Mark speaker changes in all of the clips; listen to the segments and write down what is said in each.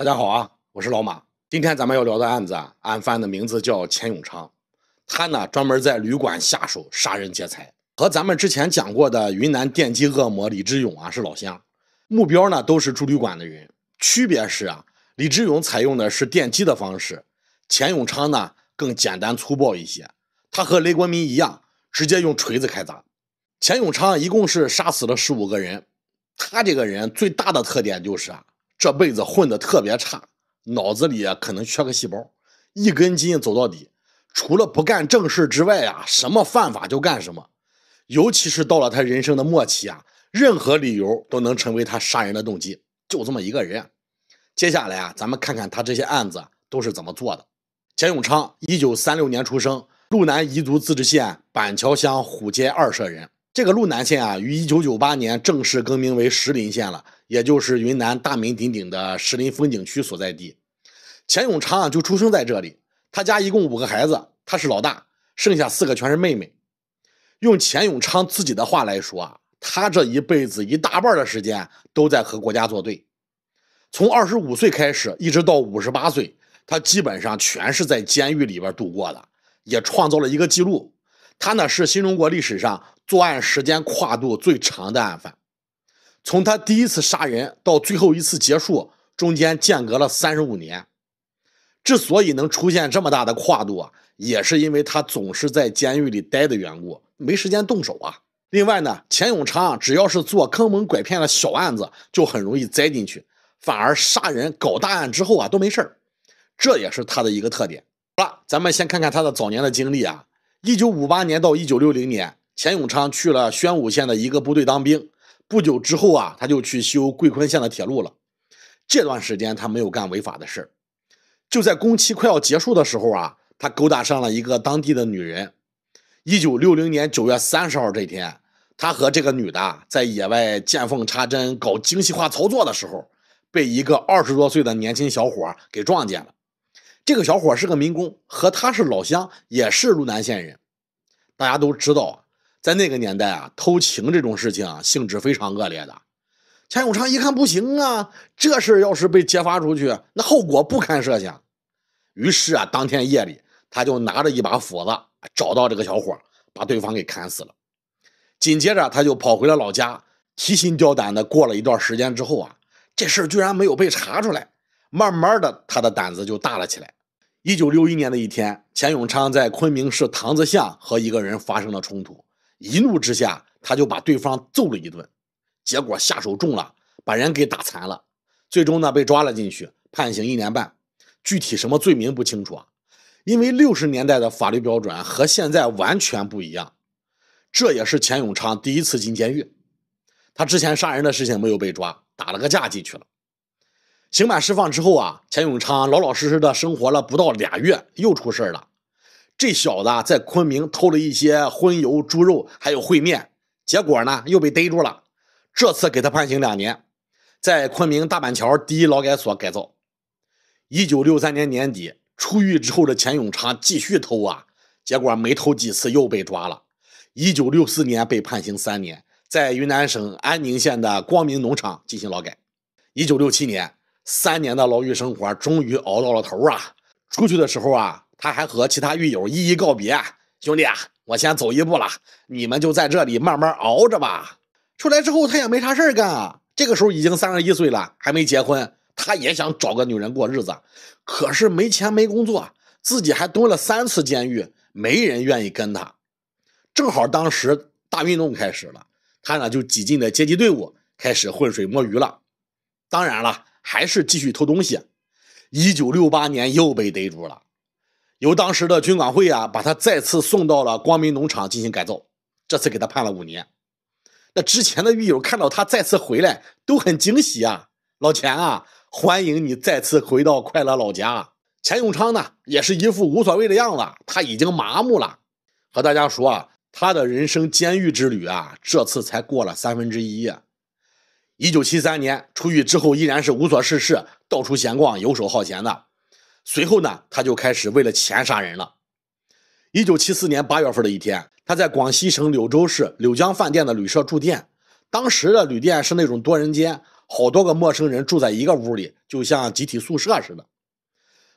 Speaker 1: 大家好啊，我是老马。今天咱们要聊的案子啊，案犯的名字叫钱永昌，他呢专门在旅馆下手杀人劫财，和咱们之前讲过的云南电击恶魔李志勇啊是老乡，目标呢都是住旅馆的人。区别是啊，李志勇采用的是电击的方式，钱永昌呢更简单粗暴一些。他和雷国民一样，直接用锤子开砸。钱永昌一共是杀死了十五个人。他这个人最大的特点就是啊。这辈子混得特别差，脑子里可能缺个细胞，一根筋走到底，除了不干正事之外啊，什么犯法就干什么，尤其是到了他人生的末期啊，任何理由都能成为他杀人的动机。就这么一个人，接下来啊，咱们看看他这些案子都是怎么做的。钱永昌，一九三六年出生，路南彝族自治县板桥乡虎街二社人。这个路南县啊，于一九九八年正式更名为石林县了。也就是云南大名鼎鼎的石林风景区所在地，钱永昌啊就出生在这里。他家一共五个孩子，他是老大，剩下四个全是妹妹。用钱永昌自己的话来说啊，他这一辈子一大半的时间都在和国家作对。从二十五岁开始，一直到五十八岁，他基本上全是在监狱里边度过的，也创造了一个记录。他呢是新中国历史上作案时间跨度最长的案犯。从他第一次杀人到最后一次结束，中间间隔了三十五年。之所以能出现这么大的跨度啊，也是因为他总是在监狱里待的缘故，没时间动手啊。另外呢，钱永昌只要是做坑蒙拐骗的小案子，就很容易栽进去，反而杀人搞大案之后啊都没事儿，这也是他的一个特点。好了，咱们先看看他的早年的经历啊。一九五八年到一九六零年，钱永昌去了宣武县的一个部队当兵。不久之后啊，他就去修桂昆线的铁路了。这段时间他没有干违法的事就在工期快要结束的时候啊，他勾搭上了一个当地的女人。一九六零年九月三十号这天，他和这个女的在野外见缝插针搞精细化操作的时候，被一个二十多岁的年轻小伙给撞见了。这个小伙是个民工，和他是老乡，也是汝南县人。大家都知道在那个年代啊，偷情这种事情啊，性质非常恶劣的。钱永昌一看不行啊，这事要是被揭发出去，那后果不堪设想。于是啊，当天夜里他就拿着一把斧子找到这个小伙，把对方给砍死了。紧接着他就跑回了老家，提心吊胆的过了一段时间之后啊，这事儿居然没有被查出来。慢慢的，他的胆子就大了起来。一九六一年的一天，钱永昌在昆明市塘子巷和一个人发生了冲突。一怒之下，他就把对方揍了一顿，结果下手重了，把人给打残了。最终呢，被抓了进去，判刑一年半。具体什么罪名不清楚啊，因为六十年代的法律标准和现在完全不一样。这也是钱永昌第一次进监狱，他之前杀人的事情没有被抓，打了个架进去了。刑满释放之后啊，钱永昌老老实实的生活了不到俩月，又出事了。这小子在昆明偷了一些荤油、猪肉，还有烩面，结果呢又被逮住了。这次给他判刑两年，在昆明大板桥第一劳改所改造。一九六三年年底出狱之后的钱永昌继续偷啊，结果没偷几次又被抓了。一九六四年被判刑三年，在云南省安宁县的光明农场进行劳改。一九六七年，三年的牢狱生活终于熬到了头啊！出去的时候啊。他还和其他狱友一一告别，兄弟啊，我先走一步了，你们就在这里慢慢熬着吧。出来之后，他也没啥事儿干。这个时候已经三十一岁了，还没结婚，他也想找个女人过日子，可是没钱没工作，自己还蹲了三次监狱，没人愿意跟他。正好当时大运动开始了，他呢就挤进了阶级队伍，开始浑水摸鱼了。当然了，还是继续偷东西。一九六八年又被逮住了。由当时的军管会啊，把他再次送到了光明农场进行改造。这次给他判了五年。那之前的狱友看到他再次回来，都很惊喜啊！老钱啊，欢迎你再次回到快乐老家。钱永昌呢，也是一副无所谓的样子，他已经麻木了。和大家说啊，他的人生监狱之旅啊，这次才过了三分之一。一九七三年出狱之后，依然是无所事事，到处闲逛，游手好闲的。随后呢，他就开始为了钱杀人了。一九七四年八月份的一天，他在广西省柳州市柳江饭店的旅社住店，当时的旅店是那种多人间，好多个陌生人住在一个屋里，就像集体宿舍似的。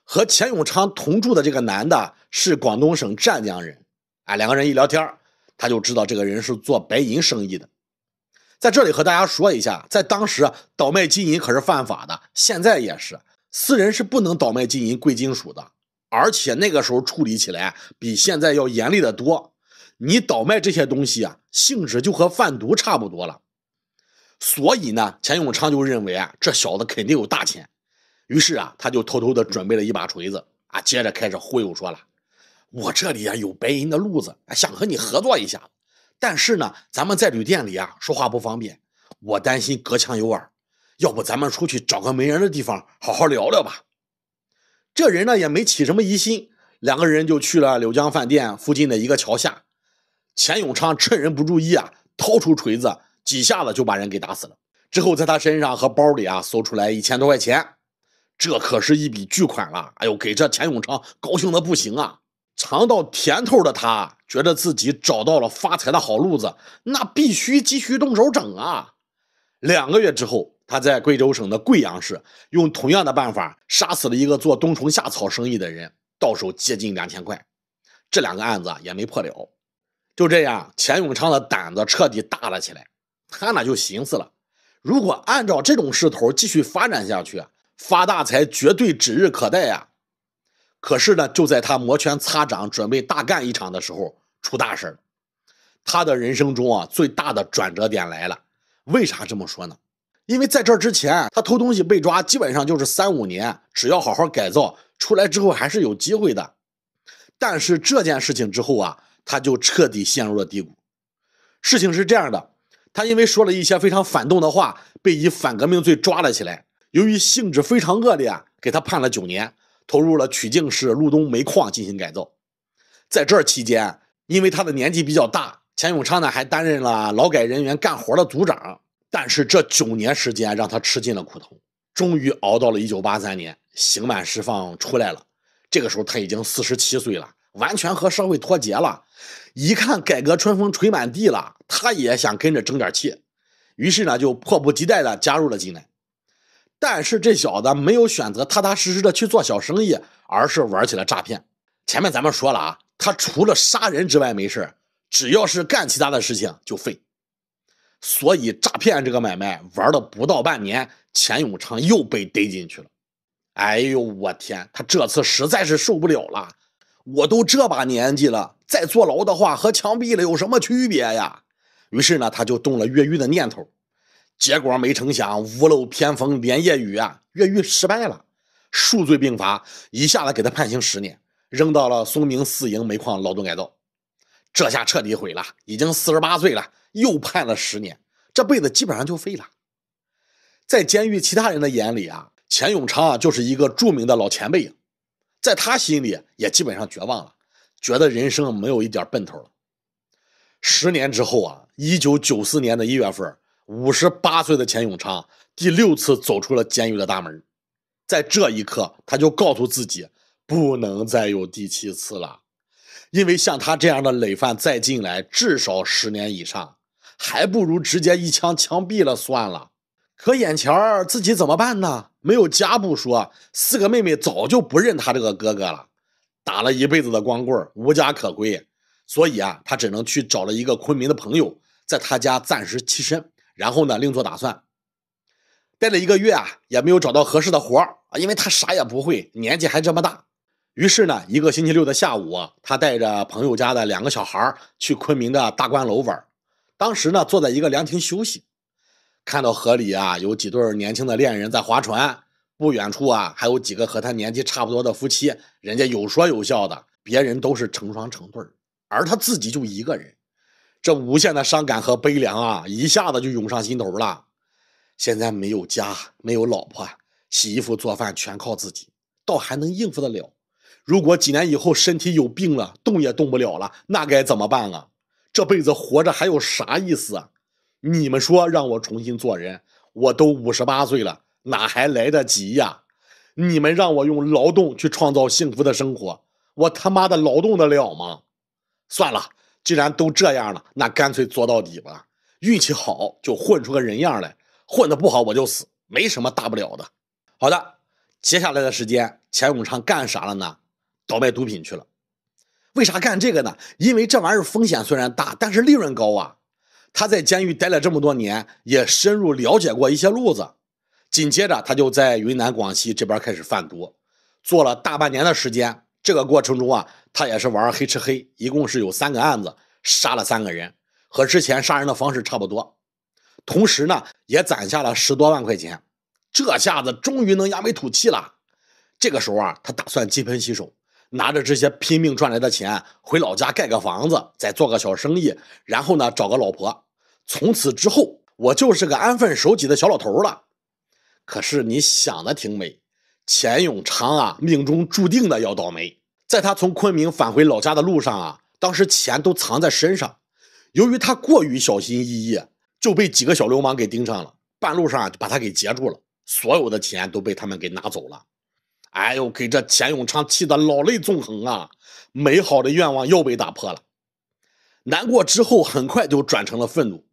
Speaker 1: 和钱永昌同住的这个男的是广东省湛江人，哎，两个人一聊天，他就知道这个人是做白银生意的。在这里和大家说一下，在当时倒卖金银可是犯法的，现在也是。私人是不能倒卖金银贵金属的，而且那个时候处理起来比现在要严厉的多。你倒卖这些东西啊，性质就和贩毒差不多了。所以呢，钱永昌就认为啊，这小子肯定有大钱，于是啊，他就偷偷的准备了一把锤子啊，接着开始忽悠说了：“我这里啊有白银的路子，想和你合作一下。但是呢，咱们在旅店里啊说话不方便，我担心隔墙有耳。”要不咱们出去找个没人的地方好好聊聊吧。这人呢也没起什么疑心，两个人就去了柳江饭店附近的一个桥下。钱永昌趁人不注意啊，掏出锤子，几下子就把人给打死了。之后在他身上和包里啊搜出来一千多块钱，这可是一笔巨款了。哎呦，给这钱永昌高兴的不行啊！尝到甜头的他，觉得自己找到了发财的好路子，那必须继续动手整啊！两个月之后。他在贵州省的贵阳市用同样的办法杀死了一个做冬虫夏草生意的人，到手接近两千块。这两个案子也没破了，就这样，钱永昌的胆子彻底大了起来。他呢就寻思了，如果按照这种势头继续发展下去发大财绝对指日可待呀。可是呢，就在他摩拳擦掌准备大干一场的时候，出大事了。他的人生中啊最大的转折点来了。为啥这么说呢？因为在这之前，他偷东西被抓，基本上就是三五年，只要好好改造，出来之后还是有机会的。但是这件事情之后啊，他就彻底陷入了低谷。事情是这样的，他因为说了一些非常反动的话，被以反革命罪抓了起来。由于性质非常恶劣啊，给他判了九年，投入了曲靖市路东煤矿进行改造。在这期间，因为他的年纪比较大，钱永昌呢还担任了劳改人员干活的组长。但是这九年时间让他吃尽了苦头，终于熬到了一九八三年，刑满释放出来了。这个时候他已经四十七岁了，完全和社会脱节了。一看改革春风吹满地了，他也想跟着争点气，于是呢就迫不及待的加入了进来。但是这小子没有选择踏踏实实的去做小生意，而是玩起了诈骗。前面咱们说了啊，他除了杀人之外没事只要是干其他的事情就废。所以，诈骗这个买卖玩了不到半年，钱永昌又被逮进去了。哎呦，我天！他这次实在是受不了了。我都这把年纪了，再坐牢的话和枪毙了有什么区别呀？于是呢，他就动了越狱的念头。结果没成想，屋漏偏逢连夜雨啊，越狱失败了，数罪并罚，一下子给他判刑十年，扔到了松明四营煤矿劳动改造。这下彻底毁了，已经四十八岁了。又判了十年，这辈子基本上就废了。在监狱其他人的眼里啊，钱永昌啊就是一个著名的老前辈，在他心里也基本上绝望了，觉得人生没有一点奔头了。十年之后啊，一九九四年的一月份，五十八岁的钱永昌第六次走出了监狱的大门，在这一刻，他就告诉自己不能再有第七次了，因为像他这样的累犯再进来至少十年以上。还不如直接一枪枪毙了算了，可眼前儿自己怎么办呢？没有家不说，四个妹妹早就不认他这个哥哥了，打了一辈子的光棍，无家可归，所以啊，他只能去找了一个昆明的朋友，在他家暂时栖身，然后呢，另做打算。待了一个月啊，也没有找到合适的活儿啊，因为他啥也不会，年纪还这么大，于是呢，一个星期六的下午他带着朋友家的两个小孩儿去昆明的大观楼玩。当时呢，坐在一个凉亭休息，看到河里啊有几对年轻的恋人在划船，不远处啊还有几个和他年纪差不多的夫妻，人家有说有笑的，别人都是成双成对，而他自己就一个人，这无限的伤感和悲凉啊，一下子就涌上心头了。现在没有家，没有老婆，洗衣服做饭全靠自己，倒还能应付得了。如果几年以后身体有病了，动也动不了了，那该怎么办啊？这辈子活着还有啥意思啊？你们说让我重新做人，我都五十八岁了，哪还来得及呀？你们让我用劳动去创造幸福的生活，我他妈的劳动得了吗？算了，既然都这样了，那干脆做到底吧。运气好就混出个人样来，混的不好我就死，没什么大不了的。好的，接下来的时间，钱永昌干啥了呢？倒卖毒品去了。为啥干这个呢？因为这玩意儿风险虽然大，但是利润高啊！他在监狱待了这么多年，也深入了解过一些路子。紧接着，他就在云南、广西这边开始贩毒，做了大半年的时间。这个过程中啊，他也是玩黑吃黑，一共是有三个案子，杀了三个人，和之前杀人的方式差不多。同时呢，也攒下了十多万块钱，这下子终于能扬眉吐气了。这个时候啊，他打算金盆洗手。拿着这些拼命赚来的钱回老家盖个房子，再做个小生意，然后呢找个老婆，从此之后我就是个安分守己的小老头了。可是你想的挺美，钱永昌啊，命中注定的要倒霉。在他从昆明返回老家的路上啊，当时钱都藏在身上，由于他过于小心翼翼，就被几个小流氓给盯上了，半路上啊把他给截住了，所有的钱都被他们给拿走了。哎呦，给这钱永昌气得老泪纵横啊！美好的愿望又被打破了，难过之后很快就转成了愤怒。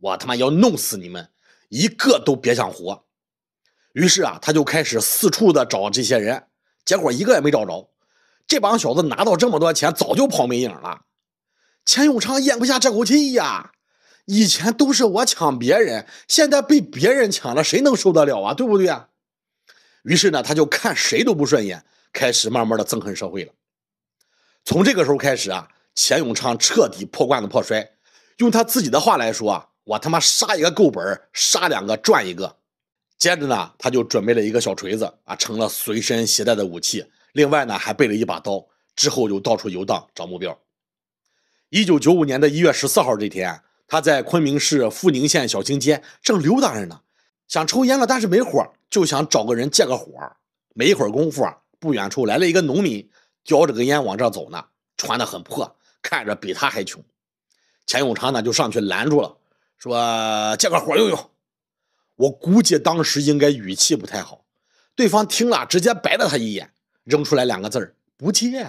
Speaker 1: 我他妈要弄死你们，一个都别想活！于是啊，他就开始四处的找这些人，结果一个也没找着。这帮小子拿到这么多钱，早就跑没影了。钱永昌咽不下这口气呀！以前都是我抢别人，现在被别人抢了，谁能受得了啊？对不对啊？于是呢，他就看谁都不顺眼，开始慢慢的憎恨社会了。从这个时候开始啊，钱永昌彻底破罐子破摔，用他自己的话来说啊，我他妈杀一个够本，杀两个赚一个。接着呢，他就准备了一个小锤子啊，成了随身携带的武器。另外呢，还备了一把刀。之后就到处游荡找目标。一九九五年的一月十四号这天，他在昆明市富宁县小青街正溜达着呢。想抽烟了，但是没火，就想找个人借个火。没一会儿功夫啊，不远处来了一个农民，叼着个烟往这走呢，穿的很破，看着比他还穷。钱永昌呢就上去拦住了，说借个火用用。我估计当时应该语气不太好，对方听了直接白了他一眼，扔出来两个字儿：不借。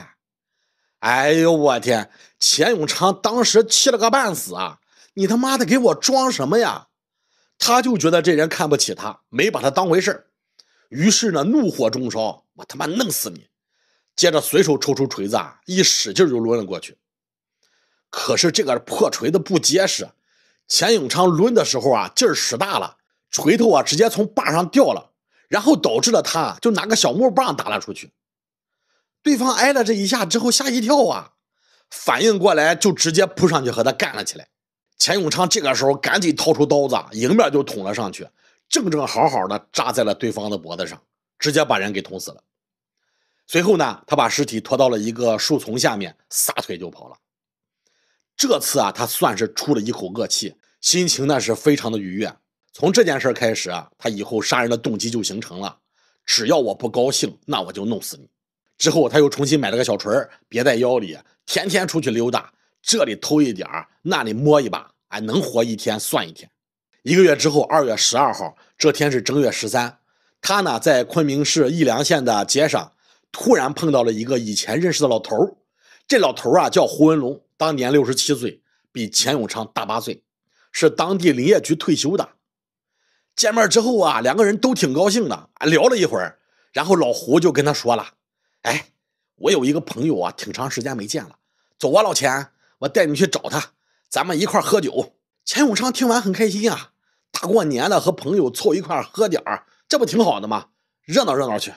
Speaker 1: 哎呦我天！钱永昌当时气了个半死啊！你他妈的给我装什么呀？他就觉得这人看不起他，没把他当回事儿，于是呢怒火中烧，我他妈弄死你！接着随手抽出锤子啊，一使劲就抡了过去。可是这个破锤子不结实，钱永昌抡的时候啊，劲儿使大了，锤头啊直接从把上掉了，然后导致了他就拿个小木棒打了出去。对方挨了这一下之后吓一跳啊，反应过来就直接扑上去和他干了起来。钱永昌这个时候赶紧掏出刀子，迎面就捅了上去，正正好好的扎在了对方的脖子上，直接把人给捅死了。随后呢，他把尸体拖到了一个树丛下面，撒腿就跑了。这次啊，他算是出了一口恶气，心情那是非常的愉悦。从这件事开始啊，他以后杀人的动机就形成了：只要我不高兴，那我就弄死你。之后他又重新买了个小锤别在腰里，天天出去溜达。这里偷一点那里摸一把，哎，能活一天算一天。一个月之后，二月十二号这天是正月十三，他呢在昆明市宜良县的街上，突然碰到了一个以前认识的老头这老头啊叫胡文龙，当年六十七岁，比钱永昌大八岁，是当地林业局退休的。见面之后啊，两个人都挺高兴的，聊了一会儿，然后老胡就跟他说了：“哎，我有一个朋友啊，挺长时间没见了，走啊，老钱。”我带你去找他，咱们一块喝酒。钱永昌听完很开心啊，大过年的和朋友凑一块喝点儿，这不挺好的吗？热闹热闹去。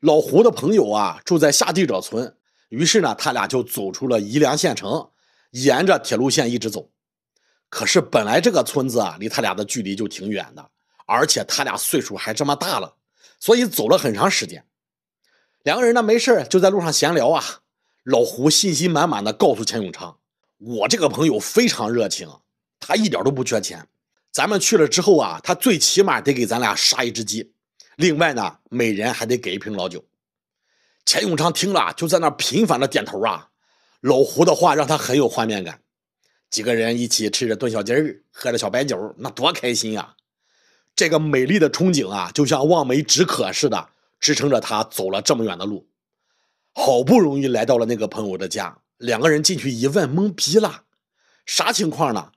Speaker 1: 老胡的朋友啊住在下地者村，于是呢，他俩就走出了宜良县城，沿着铁路线一直走。可是本来这个村子啊离他俩的距离就挺远的，而且他俩岁数还这么大了，所以走了很长时间。两个人呢没事就在路上闲聊啊。老胡信心满满的告诉钱永昌。我这个朋友非常热情，他一点都不缺钱。咱们去了之后啊，他最起码得给咱俩杀一只鸡，另外呢，每人还得给一瓶老酒。钱永昌听了就在那频繁的点头啊。老胡的话让他很有画面感。几个人一起吃着炖小鸡儿，喝着小白酒那多开心啊！这个美丽的憧憬啊，就像望梅止渴似的，支撑着他走了这么远的路。好不容易来到了那个朋友的家。两个人进去一问，懵逼了，啥情况呢？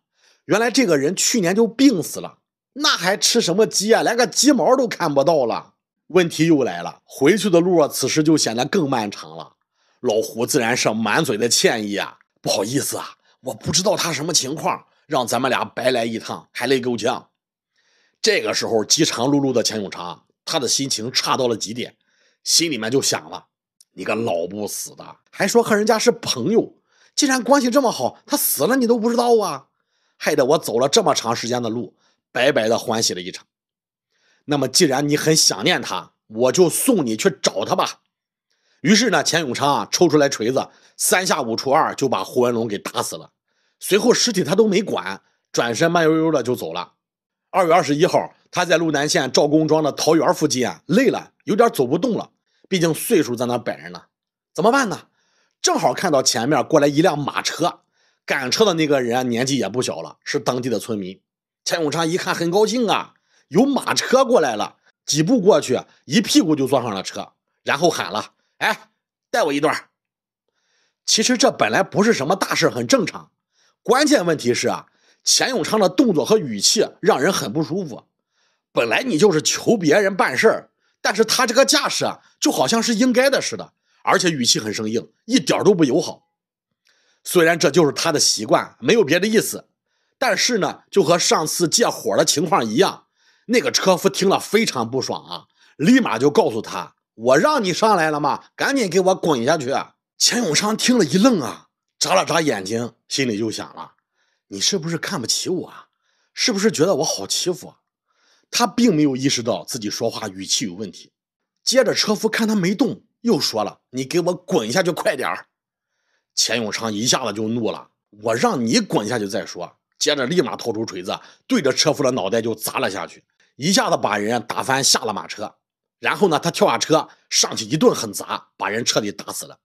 Speaker 1: 原来这个人去年就病死了，那还吃什么鸡啊？连个鸡毛都看不到了。问题又来了，回去的路啊，此时就显得更漫长了。老胡自然是满嘴的歉意啊，不好意思啊，我不知道他什么情况，让咱们俩白来一趟，还累够呛。这个时候，饥肠辘辘的钱永昌，他的心情差到了极点，心里面就想了。你个老不死的，还说和人家是朋友，既然关系这么好，他死了你都不知道啊，害得我走了这么长时间的路，白白的欢喜了一场。那么既然你很想念他，我就送你去找他吧。于是呢，钱永昌啊，抽出来锤子，三下五除二就把胡文龙给打死了。随后尸体他都没管，转身慢悠悠的就走了。二月二十一号，他在路南县赵公庄的桃园附近啊，累了，有点走不动了。毕竟岁数在那摆着呢，怎么办呢？正好看到前面过来一辆马车，赶车的那个人年纪也不小了，是当地的村民。钱永昌一看很高兴啊，有马车过来了，几步过去，一屁股就坐上了车，然后喊了：“哎，带我一段。”其实这本来不是什么大事，很正常。关键问题是啊，钱永昌的动作和语气让人很不舒服。本来你就是求别人办事儿。但是他这个架势啊，就好像是应该的似的，而且语气很生硬，一点都不友好。虽然这就是他的习惯，没有别的意思，但是呢，就和上次借火的情况一样，那个车夫听了非常不爽啊，立马就告诉他：“我让你上来了吗？赶紧给我滚下去！”钱永昌听了一愣啊，眨了眨眼睛，心里就想了：“你是不是看不起我？啊？是不是觉得我好欺负？”啊？他并没有意识到自己说话语气有问题，接着车夫看他没动，又说了：“你给我滚下去，快点儿！”钱永昌一下子就怒了：“我让你滚下去再说！”接着立马掏出锤子，对着车夫的脑袋就砸了下去，一下子把人打翻，下了马车。然后呢，他跳下车上去一顿狠砸，把人彻底打死了。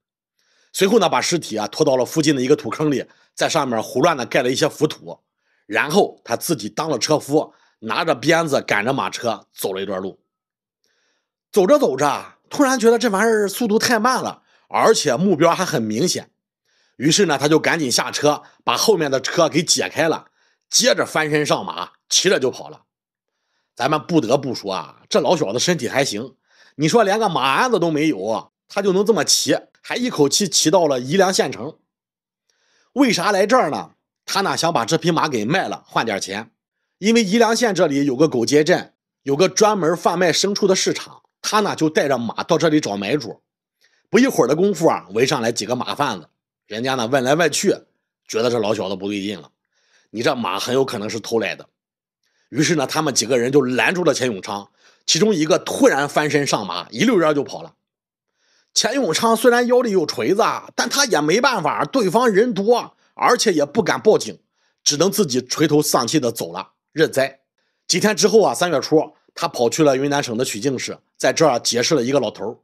Speaker 1: 随后呢，把尸体啊拖到了附近的一个土坑里，在上面胡乱的盖了一些浮土，然后他自己当了车夫。拿着鞭子赶着马车走了一段路，走着走着，突然觉得这玩意儿速度太慢了，而且目标还很明显，于是呢，他就赶紧下车，把后面的车给解开了，接着翻身上马，骑着就跑了。咱们不得不说啊，这老小子身体还行，你说连个马鞍子都没有，他就能这么骑，还一口气骑到了宜良县城。为啥来这儿呢？他呢想把这匹马给卖了，换点钱。因为宜良县这里有个狗街镇，有个专门贩卖牲畜的市场，他呢就带着马到这里找买主。不一会儿的功夫啊，围上来几个马贩子，人家呢问来问去，觉得这老小子不对劲了，你这马很有可能是偷来的。于是呢，他们几个人就拦住了钱永昌，其中一个突然翻身上马，一溜烟就跑了。钱永昌虽然腰里有锤子，但他也没办法，对方人多，而且也不敢报警，只能自己垂头丧气的走了。认栽。几天之后啊，三月初，他跑去了云南省的曲靖市，在这儿结识了一个老头儿。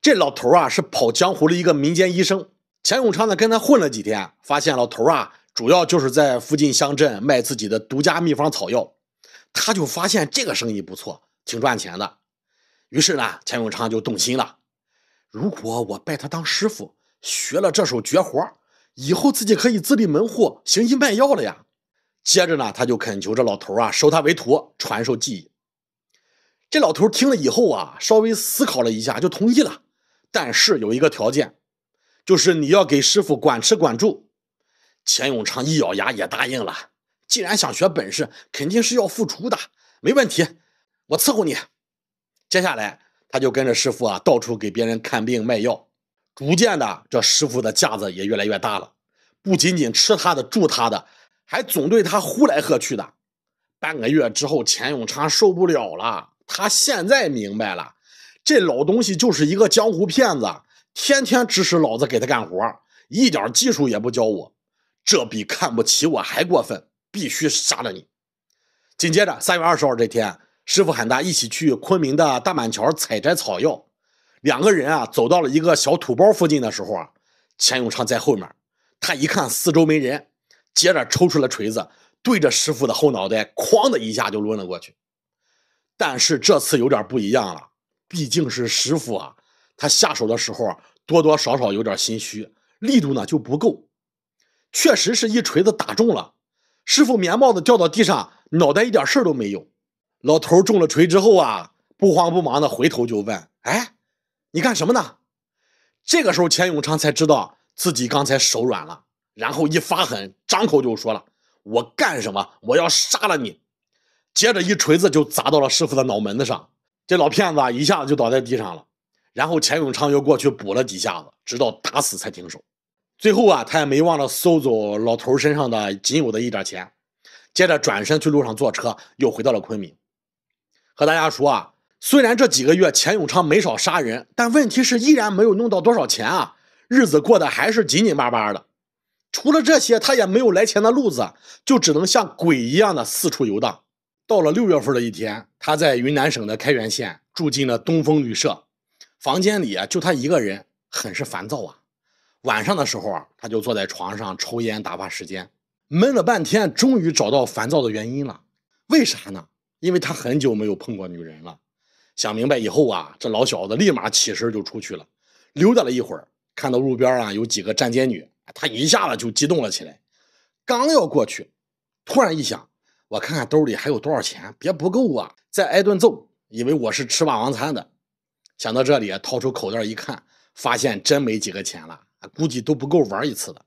Speaker 1: 这老头儿啊，是跑江湖的一个民间医生。钱永昌呢，跟他混了几天，发现老头儿啊，主要就是在附近乡镇卖自己的独家秘方草药。他就发现这个生意不错，挺赚钱的。于是呢，钱永昌就动心了。如果我拜他当师傅，学了这手绝活以后自己可以自立门户行医卖药了呀。接着呢，他就恳求这老头啊收他为徒，传授技艺。这老头听了以后啊，稍微思考了一下，就同意了。但是有一个条件，就是你要给师傅管吃管住。钱永昌一咬牙也答应了。既然想学本事，肯定是要付出的，没问题，我伺候你。接下来，他就跟着师傅啊到处给别人看病卖药，逐渐的，这师傅的架子也越来越大了，不仅仅吃他的，住他的。还总对他呼来喝去的。半个月之后，钱永昌受不了了。他现在明白了，这老东西就是一个江湖骗子，天天指使老子给他干活，一点技术也不教我。这比看不起我还过分，必须杀了你！紧接着，三月二十号这天，师傅喊他一起去昆明的大板桥采摘草药。两个人啊，走到了一个小土包附近的时候啊，钱永昌在后面，他一看四周没人。接着抽出了锤子，对着师傅的后脑袋，哐的一下就抡了过去。但是这次有点不一样了，毕竟是师傅啊，他下手的时候啊，多多少少有点心虚，力度呢就不够。确实是一锤子打中了，师傅棉帽子掉到地上，脑袋一点事儿都没有。老头中了锤之后啊，不慌不忙的回头就问：“哎，你干什么呢？”这个时候钱永昌才知道自己刚才手软了。然后一发狠，张口就说了：“我干什么？我要杀了你！”接着一锤子就砸到了师傅的脑门子上，这老骗子啊一下子就倒在地上了。然后钱永昌又过去补了几下子，直到打死才停手。最后啊，他也没忘了搜走老头身上的仅有的一点钱，接着转身去路上坐车，又回到了昆明。和大家说啊，虽然这几个月钱永昌没少杀人，但问题是依然没有弄到多少钱啊，日子过得还是紧紧巴巴的。除了这些，他也没有来钱的路子，就只能像鬼一样的四处游荡。到了六月份的一天，他在云南省的开原县住进了东风旅社，房间里啊就他一个人，很是烦躁啊。晚上的时候啊，他就坐在床上抽烟打发时间，闷了半天，终于找到烦躁的原因了。为啥呢？因为他很久没有碰过女人了。想明白以后啊，这老小子立马起身就出去了，溜达了一会儿，看到路边啊有几个站街女。他一下子就激动了起来，刚要过去，突然一想，我看看兜里还有多少钱，别不够啊，再挨顿揍，以为我是吃霸王餐的。想到这里，掏出口袋一看，发现真没几个钱了，估计都不够玩一次的。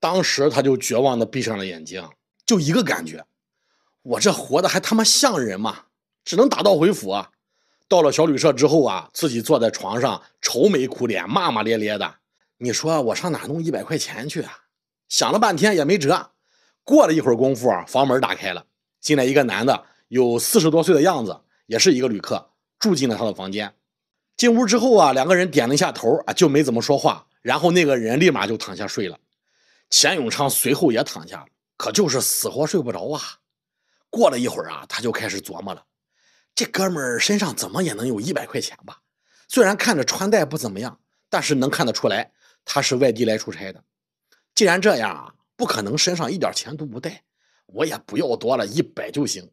Speaker 1: 当时他就绝望的闭上了眼睛，就一个感觉，我这活的还他妈像人吗？只能打道回府。啊！到了小旅社之后啊，自己坐在床上，愁眉苦脸，骂骂咧咧的。你说我上哪弄一百块钱去啊？想了半天也没辙。过了一会儿功夫啊，房门打开了，进来一个男的，有四十多岁的样子，也是一个旅客，住进了他的房间。进屋之后啊，两个人点了一下头啊，就没怎么说话。然后那个人立马就躺下睡了，钱永昌随后也躺下了，可就是死活睡不着啊。过了一会儿啊，他就开始琢磨了，这哥们儿身上怎么也能有一百块钱吧？虽然看着穿戴不怎么样，但是能看得出来。他是外地来出差的，既然这样啊，不可能身上一点钱都不带，我也不要多了一百就行。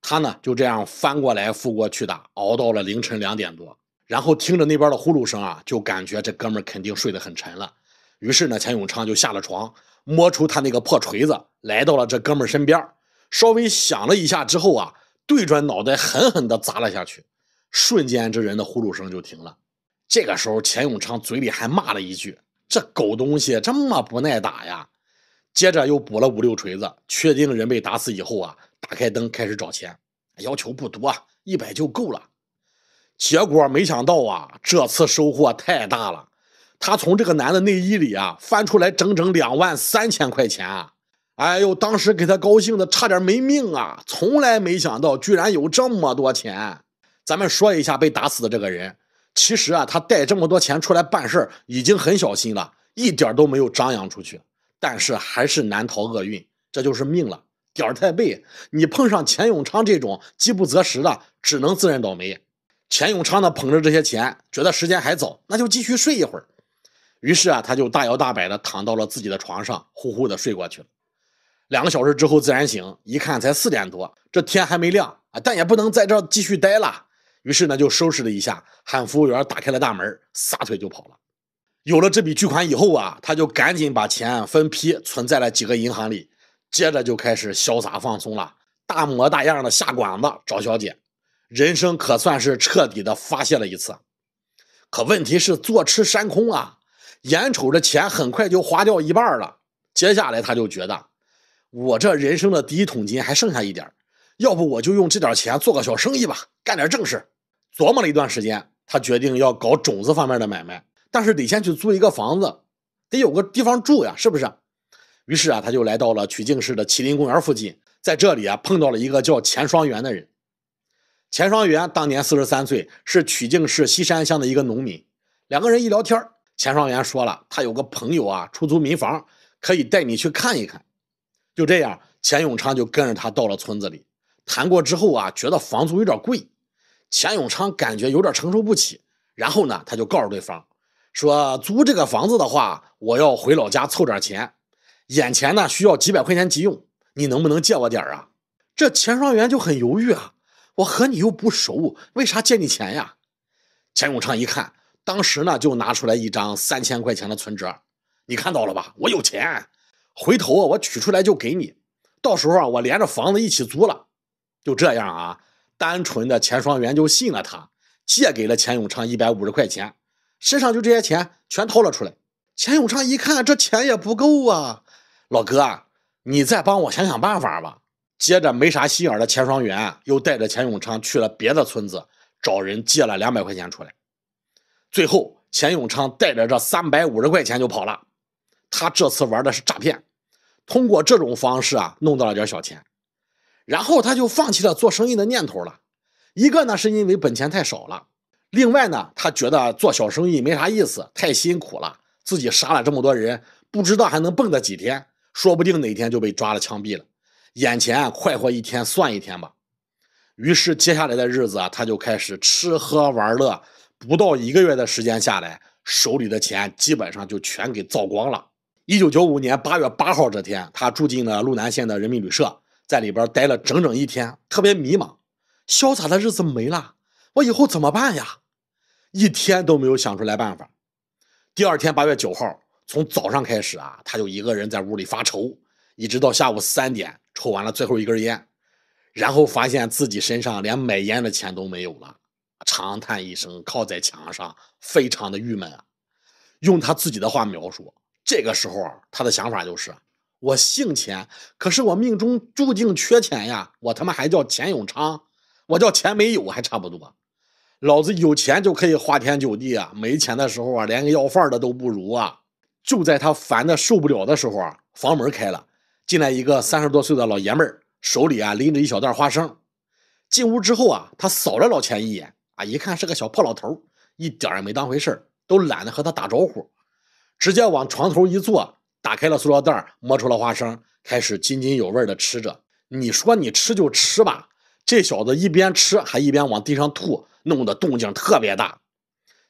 Speaker 1: 他呢就这样翻过来覆过去的，熬到了凌晨两点多，然后听着那边的呼噜声啊，就感觉这哥们肯定睡得很沉了。于是呢，钱永昌就下了床，摸出他那个破锤子，来到了这哥们身边，稍微响了一下之后啊，对准脑袋狠狠的砸了下去，瞬间这人的呼噜声就停了。这个时候，钱永昌嘴里还骂了一句：“这狗东西这么不耐打呀！”接着又补了五六锤子，确定人被打死以后啊，打开灯开始找钱，要求不多，一百就够了。结果没想到啊，这次收获太大了，他从这个男的内衣里啊翻出来整整两万三千块钱！啊！哎呦，当时给他高兴的差点没命啊！从来没想到居然有这么多钱。咱们说一下被打死的这个人。其实啊，他带这么多钱出来办事已经很小心了，一点都没有张扬出去。但是还是难逃厄运，这就是命了。点儿太背，你碰上钱永昌这种饥不择食的，只能自认倒霉。钱永昌呢，捧着这些钱，觉得时间还早，那就继续睡一会儿。于是啊，他就大摇大摆的躺到了自己的床上，呼呼的睡过去了。两个小时之后自然醒，一看才四点多，这天还没亮啊，但也不能在这儿继续待了。于是呢，就收拾了一下，喊服务员打开了大门，撒腿就跑了。有了这笔巨款以后啊，他就赶紧把钱分批存在了几个银行里，接着就开始潇洒放松了，大模大样的下馆子找小姐，人生可算是彻底的发泄了一次。可问题是坐吃山空啊，眼瞅着钱很快就花掉一半了，接下来他就觉得，我这人生的第一桶金还剩下一点儿。要不我就用这点钱做个小生意吧，干点正事。琢磨了一段时间，他决定要搞种子方面的买卖，但是得先去租一个房子，得有个地方住呀，是不是？于是啊，他就来到了曲靖市的麒麟公园附近，在这里啊碰到了一个叫钱双元的人。钱双元当年四十三岁，是曲靖市西山乡的一个农民。两个人一聊天，钱双元说了，他有个朋友啊出租民房，可以带你去看一看。就这样，钱永昌就跟着他到了村子里。谈过之后啊，觉得房租有点贵，钱永昌感觉有点承受不起。然后呢，他就告诉对方说：“租这个房子的话，我要回老家凑点钱，眼前呢需要几百块钱急用，你能不能借我点啊？”这钱双元就很犹豫啊，我和你又不熟，为啥借你钱呀？钱永昌一看，当时呢就拿出来一张三千块钱的存折，你看到了吧？我有钱，回头我取出来就给你，到时候啊我连着房子一起租了。就这样啊，单纯的钱双元就信了他，借给了钱永昌一百五十块钱，身上就这些钱全掏了出来。钱永昌一看，这钱也不够啊，老哥，你再帮我想想办法吧。接着没啥心眼的钱双元又带着钱永昌去了别的村子，找人借了两百块钱出来。最后，钱永昌带着这三百五十块钱就跑了。他这次玩的是诈骗，通过这种方式啊，弄到了点小钱。然后他就放弃了做生意的念头了，一个呢是因为本钱太少了，另外呢他觉得做小生意没啥意思，太辛苦了，自己杀了这么多人，不知道还能蹦跶几天，说不定哪天就被抓了枪毙了，眼前快活一天算一天吧。于是接下来的日子啊，他就开始吃喝玩乐，不到一个月的时间下来，手里的钱基本上就全给造光了。一九九五年八月八号这天，他住进了路南县的人民旅社。在里边待了整整一天，特别迷茫，潇洒的日子没了，我以后怎么办呀？一天都没有想出来办法。第二天八月九号，从早上开始啊，他就一个人在屋里发愁，一直到下午三点，抽完了最后一根烟，然后发现自己身上连买烟的钱都没有了，长叹一声，靠在墙上，非常的郁闷啊。用他自己的话描述，这个时候他的想法就是。我姓钱，可是我命中注定缺钱呀！我他妈还叫钱永昌，我叫钱没有还差不多。老子有钱就可以花天酒地啊，没钱的时候啊，连个要饭的都不如啊！就在他烦的受不了的时候啊，房门开了，进来一个三十多岁的老爷们儿，手里啊拎着一小袋花生。进屋之后啊，他扫了老钱一眼啊，一看是个小破老头，一点也没当回事儿，都懒得和他打招呼，直接往床头一坐。打开了塑料袋摸出了花生，开始津津有味的吃着。你说你吃就吃吧，这小子一边吃还一边往地上吐，弄得动静特别大。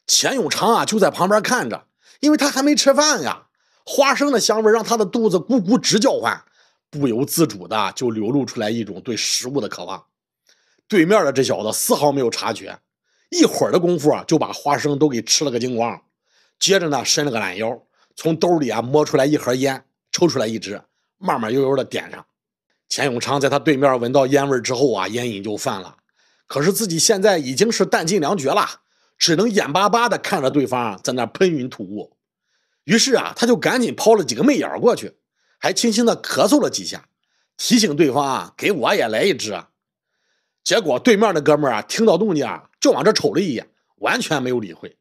Speaker 1: 钱永昌啊就在旁边看着，因为他还没吃饭呀。花生的香味让他的肚子咕咕直叫唤，不由自主的就流露出来一种对食物的渴望。对面的这小子丝毫没有察觉，一会儿的功夫啊就把花生都给吃了个精光，接着呢伸了个懒腰。从兜里啊摸出来一盒烟，抽出来一支，慢慢悠悠的点上。钱永昌在他对面闻到烟味之后啊，烟瘾就犯了。可是自己现在已经是弹尽粮绝了，只能眼巴巴的看着对方在那喷云吐雾。于是啊，他就赶紧抛了几个媚眼过去，还轻轻的咳嗽了几下，提醒对方啊，给我也来一支。结果对面的哥们儿啊，听到动静啊，就往这瞅了一眼，完全没有理会。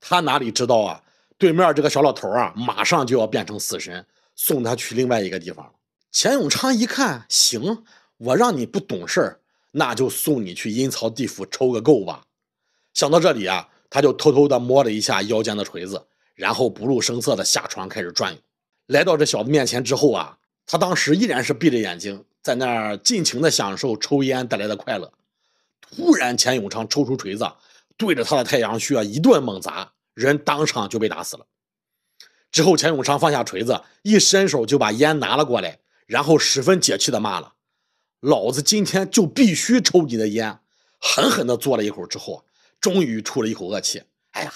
Speaker 1: 他哪里知道啊？对面这个小老头啊，马上就要变成死神，送他去另外一个地方了。钱永昌一看，行，我让你不懂事儿，那就送你去阴曹地府抽个够吧。想到这里啊，他就偷偷的摸了一下腰间的锤子，然后不露声色的下床开始转悠。来到这小子面前之后啊，他当时依然是闭着眼睛，在那儿尽情的享受抽烟带来的快乐。突然，钱永昌抽出锤子，对着他的太阳穴啊一顿猛砸。人当场就被打死了。之后，钱永昌放下锤子，一伸手就把烟拿了过来，然后十分解气的骂了：“老子今天就必须抽你的烟！”狠狠的嘬了一口之后终于出了一口恶气。哎呀，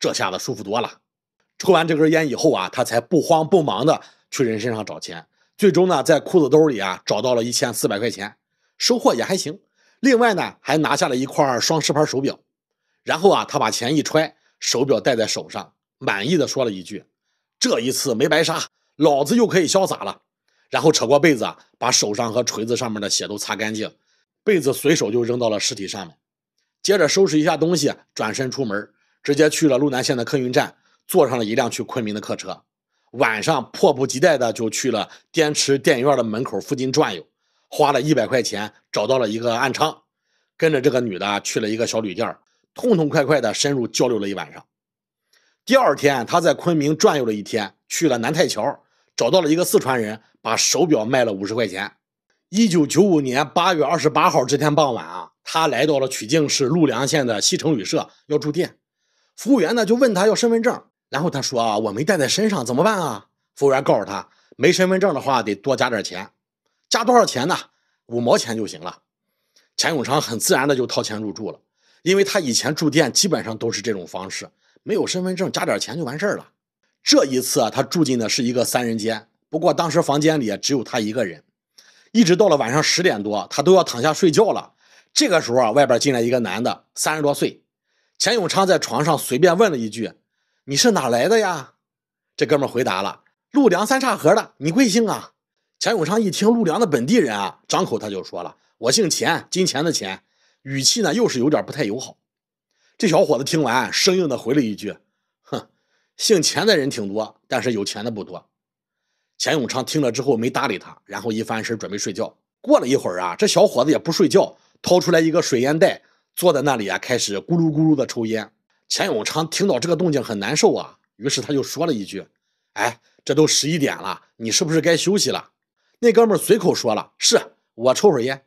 Speaker 1: 这下子舒服多了。抽完这根烟以后啊，他才不慌不忙的去人身上找钱。最终呢，在裤子兜里啊找到了一千四百块钱，收获也还行。另外呢，还拿下了一块双时牌手表。然后啊，他把钱一揣。手表戴在手上，满意的说了一句：“这一次没白杀，老子又可以潇洒了。”然后扯过被子，把手上和锤子上面的血都擦干净，被子随手就扔到了尸体上面。接着收拾一下东西，转身出门，直接去了路南县的客运站，坐上了一辆去昆明的客车。晚上迫不及待的就去了滇池电影院的门口附近转悠，花了一百块钱找到了一个暗娼，跟着这个女的去了一个小旅店痛痛快快的深入交流了一晚上。第二天，他在昆明转悠了一天，去了南太桥，找到了一个四川人，把手表卖了五十块钱。一九九五年八月二十八号这天傍晚啊，他来到了曲靖市陆良县的西城旅社要住店，服务员呢就问他要身份证，然后他说啊我没带在身上怎么办啊？服务员告诉他没身份证的话得多加点钱，加多少钱呢？五毛钱就行了。钱永昌很自然的就掏钱入住了。因为他以前住店基本上都是这种方式，没有身份证，加点钱就完事儿了。这一次啊，他住进的是一个三人间，不过当时房间里只有他一个人。一直到了晚上十点多，他都要躺下睡觉了。这个时候啊，外边进来一个男的，三十多岁。钱永昌在床上随便问了一句：“你是哪来的呀？”这哥们回答了：“陆良三岔河的。”你贵姓啊？钱永昌一听陆良的本地人啊，张口他就说了：“我姓钱，金钱的钱。”语气呢又是有点不太友好。这小伙子听完，生硬的回了一句：“哼，姓钱的人挺多，但是有钱的不多。”钱永昌听了之后没搭理他，然后一翻身准备睡觉。过了一会儿啊，这小伙子也不睡觉，掏出来一个水烟袋，坐在那里啊，开始咕噜咕噜的抽烟。钱永昌听到这个动静很难受啊，于是他就说了一句：“哎，这都十一点了，你是不是该休息了？”那哥们随口说了：“是我抽会儿烟。”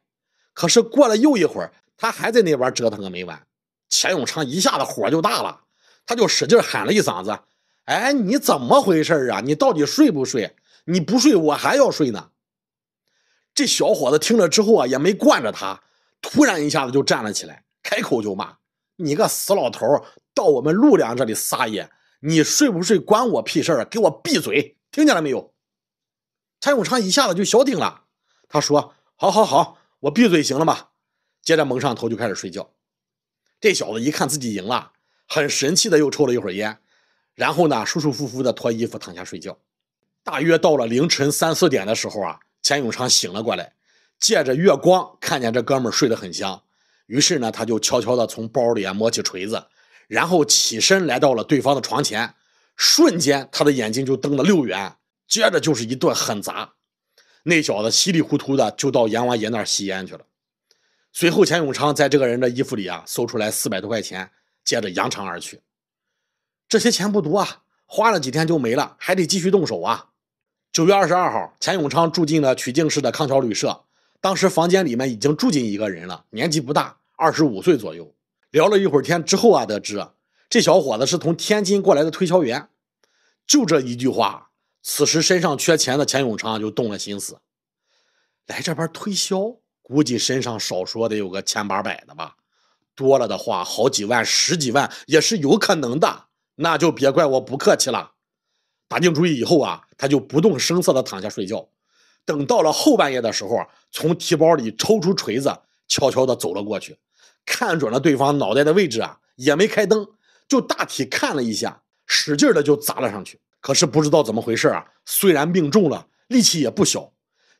Speaker 1: 可是过了又一会儿。他还在那边折腾个没完，钱永昌一下子火就大了，他就使劲喊了一嗓子：“哎，你怎么回事啊？你到底睡不睡？你不睡，我还要睡呢。”这小伙子听了之后啊，也没惯着他，突然一下子就站了起来，开口就骂：“你个死老头到我们陆良这里撒野！你睡不睡关我屁事儿！给我闭嘴，听见了没有？”钱永昌一下子就消停了，他说：“好好好，我闭嘴行了吧？”接着蒙上头就开始睡觉，这小子一看自己赢了，很神气的又抽了一会儿烟，然后呢舒舒服服的脱衣服躺下睡觉。大约到了凌晨三四点的时候啊，钱永昌醒了过来，借着月光看见这哥们睡得很香，于是呢他就悄悄的从包里啊摸起锤子，然后起身来到了对方的床前，瞬间他的眼睛就瞪了六圆，接着就是一顿狠砸，那小子稀里糊涂的就到阎王爷那儿吸烟去了。随后，钱永昌在这个人的衣服里啊搜出来四百多块钱，接着扬长而去。这些钱不多啊，花了几天就没了，还得继续动手啊。九月二十二号，钱永昌住进了曲靖市的康桥旅社，当时房间里面已经住进一个人了，年纪不大，二十五岁左右。聊了一会儿天之后啊，得知这小伙子是从天津过来的推销员。就这一句话，此时身上缺钱的钱永昌就动了心思，来这边推销。估计身上少说得有个千八百的吧，多了的话好几万、十几万也是有可能的，那就别怪我不客气了。打定主意以后啊，他就不动声色的躺下睡觉，等到了后半夜的时候啊，从提包里抽出锤子，悄悄的走了过去，看准了对方脑袋的位置啊，也没开灯，就大体看了一下，使劲的就砸了上去。可是不知道怎么回事啊，虽然命中了，力气也不小。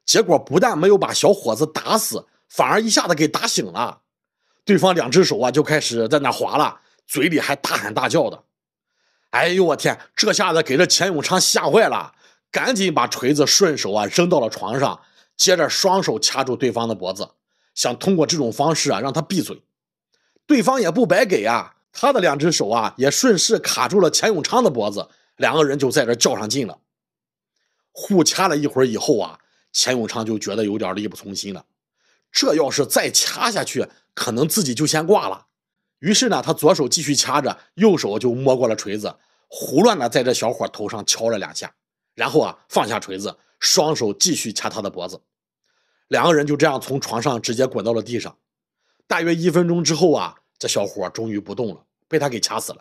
Speaker 1: 结果不但没有把小伙子打死，反而一下子给打醒了。对方两只手啊就开始在那划了，嘴里还大喊大叫的。哎呦我天！这下子给这钱永昌吓坏了，赶紧把锤子顺手啊扔到了床上，接着双手掐住对方的脖子，想通过这种方式啊让他闭嘴。对方也不白给啊，他的两只手啊也顺势卡住了钱永昌的脖子，两个人就在这较上劲了，互掐了一会儿以后啊。钱永昌就觉得有点力不从心了，这要是再掐下去，可能自己就先挂了。于是呢，他左手继续掐着，右手就摸过了锤子，胡乱的在这小伙头上敲了两下，然后啊放下锤子，双手继续掐他的脖子。两个人就这样从床上直接滚到了地上。大约一分钟之后啊，这小伙终于不动了，被他给掐死了。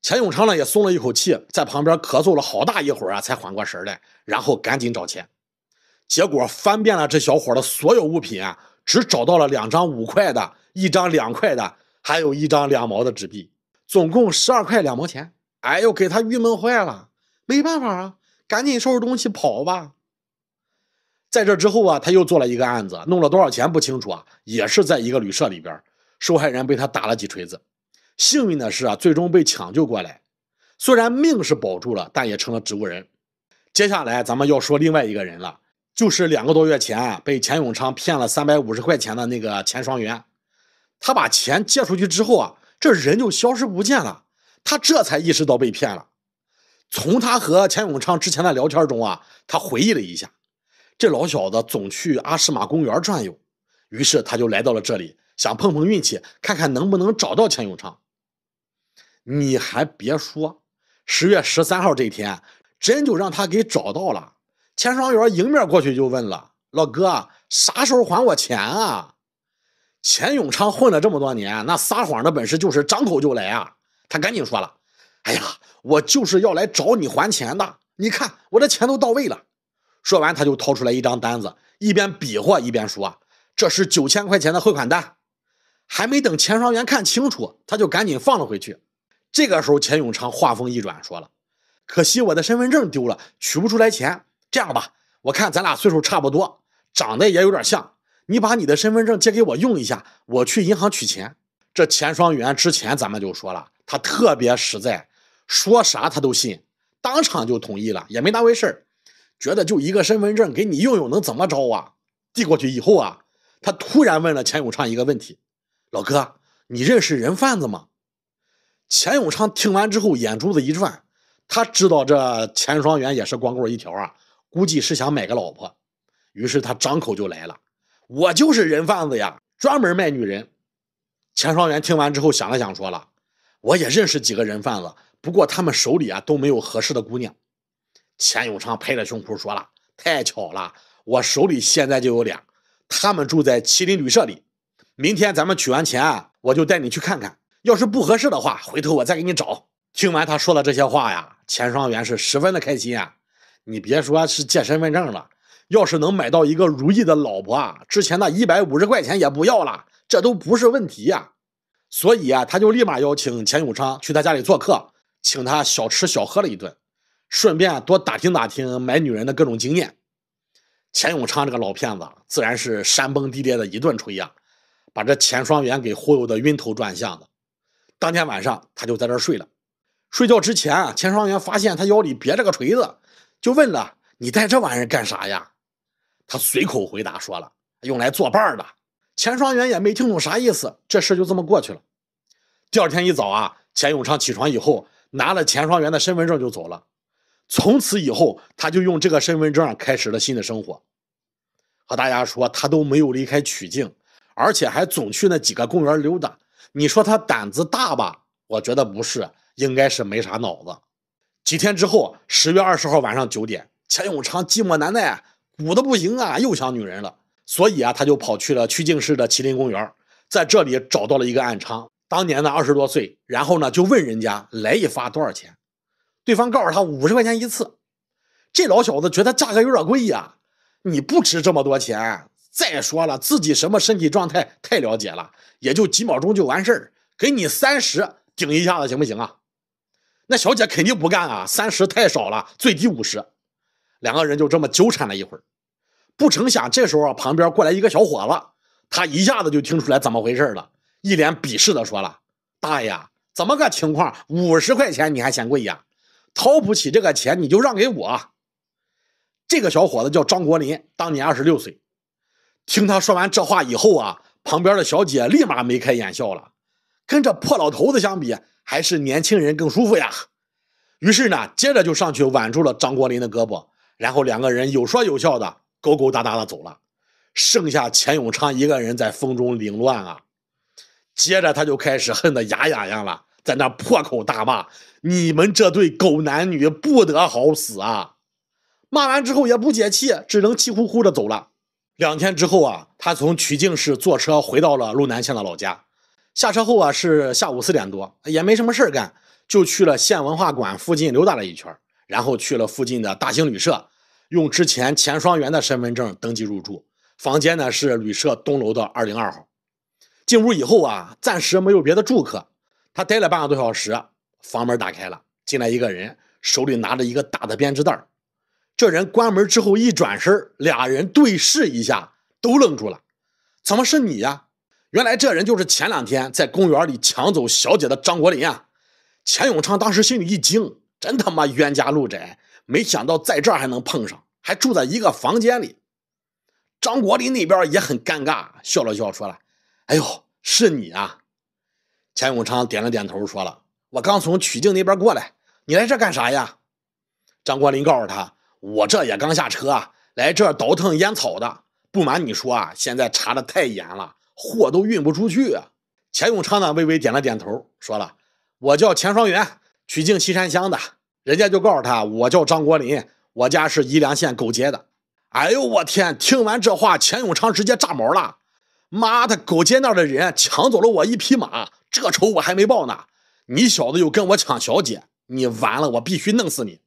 Speaker 1: 钱永昌呢也松了一口气，在旁边咳嗽了好大一会儿啊，才缓过神来，然后赶紧找钱。结果翻遍了这小伙的所有物品啊，只找到了两张五块的，一张两块的，还有一张两毛的纸币，总共十二块两毛钱。哎呦，给他郁闷坏了，没办法啊，赶紧收拾东西跑吧。在这之后啊，他又做了一个案子，弄了多少钱不清楚啊，也是在一个旅社里边，受害人被他打了几锤子，幸运的是啊，最终被抢救过来，虽然命是保住了，但也成了植物人。接下来咱们要说另外一个人了。就是两个多月前被钱永昌骗了三百五十块钱的那个钱双元，他把钱借出去之后啊，这人就消失不见了。他这才意识到被骗了。从他和钱永昌之前的聊天中啊，他回忆了一下，这老小子总去阿什玛公园转悠，于是他就来到了这里，想碰碰运气，看看能不能找到钱永昌。你还别说，十月十三号这天，真就让他给找到了。钱双元迎面过去就问了：“老哥，啥时候还我钱啊？”钱永昌混了这么多年，那撒谎的本事就是张口就来啊！他赶紧说了：“哎呀，我就是要来找你还钱的，你看我这钱都到位了。”说完，他就掏出来一张单子，一边比划一边说：“这是九千块钱的汇款单。”还没等钱双元看清楚，他就赶紧放了回去。这个时候，钱永昌话锋一转，说了：“可惜我的身份证丢了，取不出来钱。”这样吧，我看咱俩岁数差不多，长得也有点像。你把你的身份证借给我用一下，我去银行取钱。这钱双元之前咱们就说了，他特别实在，说啥他都信，当场就同意了，也没当回事觉得就一个身份证给你用用，能怎么着啊？递过去以后啊，他突然问了钱永昌一个问题：“老哥，你认识人贩子吗？”钱永昌听完之后，眼珠子一转，他知道这钱双元也是光棍一条啊。估计是想买个老婆，于是他张口就来了：“我就是人贩子呀，专门卖女人。”钱双元听完之后想了想，说了：“我也认识几个人贩子，不过他们手里啊都没有合适的姑娘。”钱永昌拍着胸脯说了：“太巧了，我手里现在就有俩，他们住在麒麟旅社里。明天咱们取完钱，我就带你去看看。要是不合适的话，回头我再给你找。”听完他说的这些话呀，钱双元是十分的开心啊。你别说是借身份证了，要是能买到一个如意的老婆啊，之前那一百五十块钱也不要了，这都不是问题呀。所以啊，他就立马邀请钱永昌去他家里做客，请他小吃小喝了一顿，顺便多打听打听买女人的各种经验。钱永昌这个老骗子自然是山崩地裂的一顿吹啊，把这钱双元给忽悠的晕头转向的。当天晚上他就在这儿睡了。睡觉之前，钱双元发现他腰里别着个锤子。就问了你带这玩意儿干啥呀？他随口回答说了，用来作伴的。钱双元也没听懂啥意思，这事就这么过去了。第二天一早啊，钱永昌起床以后，拿了钱双元的身份证就走了。从此以后，他就用这个身份证开始了新的生活。和大家说，他都没有离开曲靖，而且还总去那几个公园溜达。你说他胆子大吧？我觉得不是，应该是没啥脑子。几天之后，十月二十号晚上九点，钱永昌寂寞难耐，鼓的不行啊，又想女人了，所以啊，他就跑去了曲靖市的麒麟公园，在这里找到了一个暗娼，当年呢二十多岁，然后呢就问人家来一发多少钱，对方告诉他五十块钱一次，这老小子觉得价格有点贵呀，你不值这么多钱，再说了自己什么身体状态太了解了，也就几秒钟就完事儿，给你三十顶一下子行不行啊？那小姐肯定不干啊，三十太少了，最低五十。两个人就这么纠缠了一会儿，不成想这时候啊，旁边过来一个小伙子，他一下子就听出来怎么回事了，一脸鄙视的说了：“大爷，怎么个情况？五十块钱你还嫌贵呀？掏不起这个钱你就让给我。”这个小伙子叫张国林，当年二十六岁。听他说完这话以后啊，旁边的小姐立马眉开眼笑了，跟这破老头子相比。还是年轻人更舒服呀，于是呢，接着就上去挽住了张国林的胳膊，然后两个人有说有笑的勾勾搭搭的走了，剩下钱永昌一个人在风中凌乱啊。接着他就开始恨得牙痒痒了，在那破口大骂：“你们这对狗男女不得好死啊！”骂完之后也不解气，只能气呼呼的走了。两天之后啊，他从曲靖市坐车回到了路南县的老家。下车后啊，是下午四点多，也没什么事儿干，就去了县文化馆附近溜达了一圈，然后去了附近的大型旅社，用之前钱双元的身份证登记入住。房间呢是旅社东楼的二零二号。进屋以后啊，暂时没有别的住客。他待了半个多小时，房门打开了，进来一个人，手里拿着一个大的编织袋。这人关门之后一转身，俩人对视一下，都愣住了。怎么是你呀？原来这人就是前两天在公园里抢走小姐的张国林啊！钱永昌当时心里一惊，真他妈冤家路窄，没想到在这儿还能碰上，还住在一个房间里。张国林那边也很尴尬，笑了笑，说了：“哎呦，是你啊！”钱永昌点了点头，说了：“我刚从曲靖那边过来，你来这干啥呀？”张国林告诉他：“我这也刚下车啊，来这倒腾烟草的。不瞒你说啊，现在查的太严了。”货都运不出去啊！钱永昌呢微微点了点头，说了：“我叫钱双元，曲靖西山乡的。”人家就告诉他：“我叫张国林，我家是彝良县狗街的。”哎呦我天！听完这话，钱永昌直接炸毛了：“妈的，狗街那儿的人抢走了我一匹马，这仇我还没报呢！你小子又跟我抢小姐，你完了！我必须弄死你！”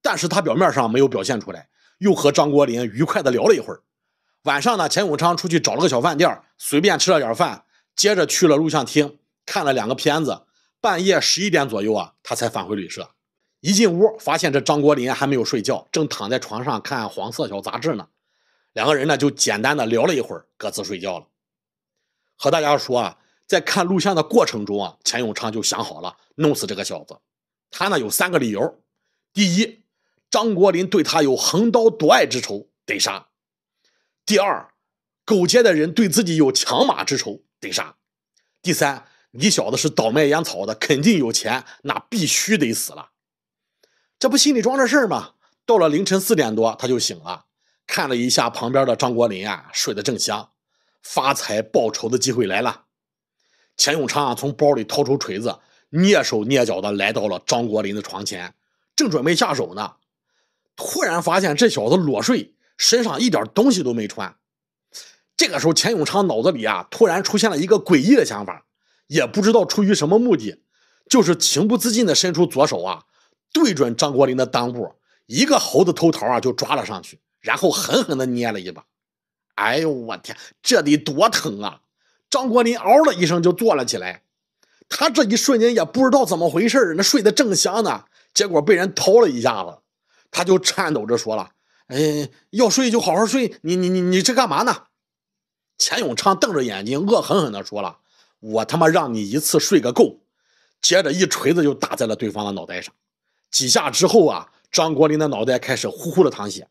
Speaker 1: 但是他表面上没有表现出来，又和张国林愉快的聊了一会儿。晚上呢，钱永昌出去找了个小饭店，随便吃了点饭，接着去了录像厅看了两个片子。半夜十一点左右啊，他才返回旅社。一进屋，发现这张国林还没有睡觉，正躺在床上看黄色小杂志呢。两个人呢就简单的聊了一会儿，各自睡觉了。和大家说啊，在看录像的过程中啊，钱永昌就想好了弄死这个小子。他呢有三个理由：第一，张国林对他有横刀夺爱之仇，得杀。第二，勾结的人对自己有抢马之仇，得杀。第三，你小子是倒卖烟草的，肯定有钱，那必须得死了。这不心里装着事儿吗？到了凌晨四点多，他就醒了，看了一下旁边的张国林啊，睡得正香，发财报仇的机会来了。钱永昌啊，从包里掏出锤子，蹑手蹑脚的来到了张国林的床前，正准备下手呢，突然发现这小子裸睡。身上一点东西都没穿，这个时候钱永昌脑子里啊突然出现了一个诡异的想法，也不知道出于什么目的，就是情不自禁的伸出左手啊，对准张国林的裆部，一个猴子偷桃啊就抓了上去，然后狠狠的捏了一把。哎呦我天，这得多疼啊！张国林嗷的一声就坐了起来，他这一瞬间也不知道怎么回事那睡得正香呢，结果被人掏了一下子，他就颤抖着说了。嗯，要睡就好好睡。你你你你这干嘛呢？钱永昌瞪着眼睛，恶狠狠的说了：“我他妈让你一次睡个够！”接着一锤子就打在了对方的脑袋上。几下之后啊，张国林的脑袋开始呼呼的淌血。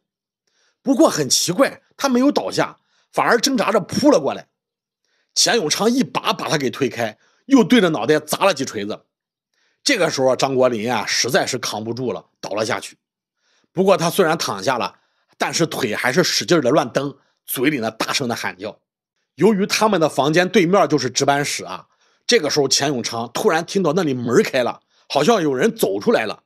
Speaker 1: 不过很奇怪，他没有倒下，反而挣扎着扑了过来。钱永昌一把把他给推开，又对着脑袋砸了几锤子。这个时候张国林啊实在是扛不住了，倒了下去。不过他虽然躺下了，但是腿还是使劲的乱蹬，嘴里呢大声的喊叫。由于他们的房间对面就是值班室啊，这个时候钱永昌突然听到那里门开了，好像有人走出来了。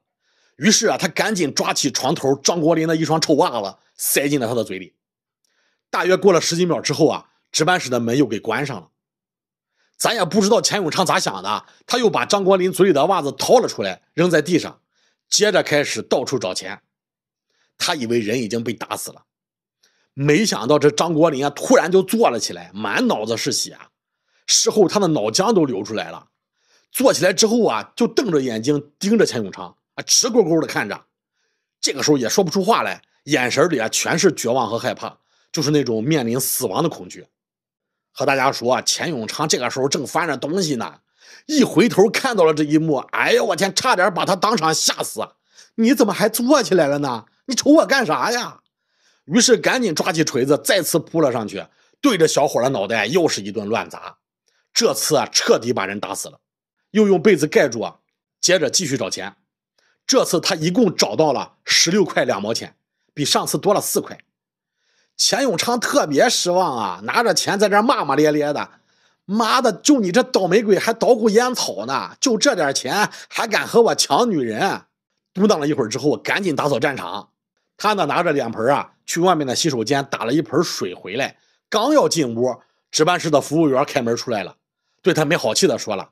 Speaker 1: 于是啊，他赶紧抓起床头张国林的一双臭袜子，塞进了他的嘴里。大约过了十几秒之后啊，值班室的门又给关上了。咱也不知道钱永昌咋想的，他又把张国林嘴里的袜子掏了出来，扔在地上，接着开始到处找钱。他以为人已经被打死了，没想到这张国林啊突然就坐了起来，满脑子是血，事后他的脑浆都流出来了。坐起来之后啊，就瞪着眼睛盯着钱永昌啊，直勾勾的看着。这个时候也说不出话来，眼神里啊全是绝望和害怕，就是那种面临死亡的恐惧。和大家说啊，钱永昌这个时候正翻着东西呢，一回头看到了这一幕，哎呦我天，差点把他当场吓死！你怎么还坐起来了呢？你瞅我干啥呀？于是赶紧抓起锤子，再次扑了上去，对着小伙的脑袋又是一顿乱砸。这次啊，彻底把人打死了，又用被子盖住啊，接着继续找钱。这次他一共找到了十六块两毛钱，比上次多了四块。钱永昌特别失望啊，拿着钱在这骂骂咧咧的：“妈的，就你这倒霉鬼，还捣鼓烟草呢，就这点钱还敢和我抢女人！”嘟囔了一会儿之后，赶紧打扫战场。他呢，拿着脸盆啊，去外面的洗手间打了一盆水回来，刚要进屋，值班室的服务员开门出来了，对他没好气的说了：“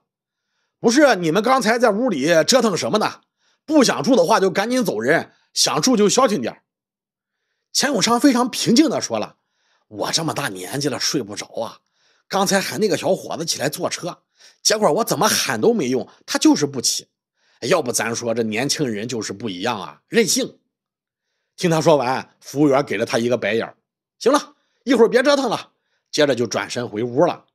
Speaker 1: 不是你们刚才在屋里折腾什么呢？不想住的话就赶紧走人，想住就消停点。”钱永昌非常平静的说了：“我这么大年纪了睡不着啊，刚才喊那个小伙子起来坐车，结果我怎么喊都没用，他就是不起。要不咱说这年轻人就是不一样啊，任性。”听他说完，服务员给了他一个白眼行了，一会儿别折腾了。接着就转身回屋了。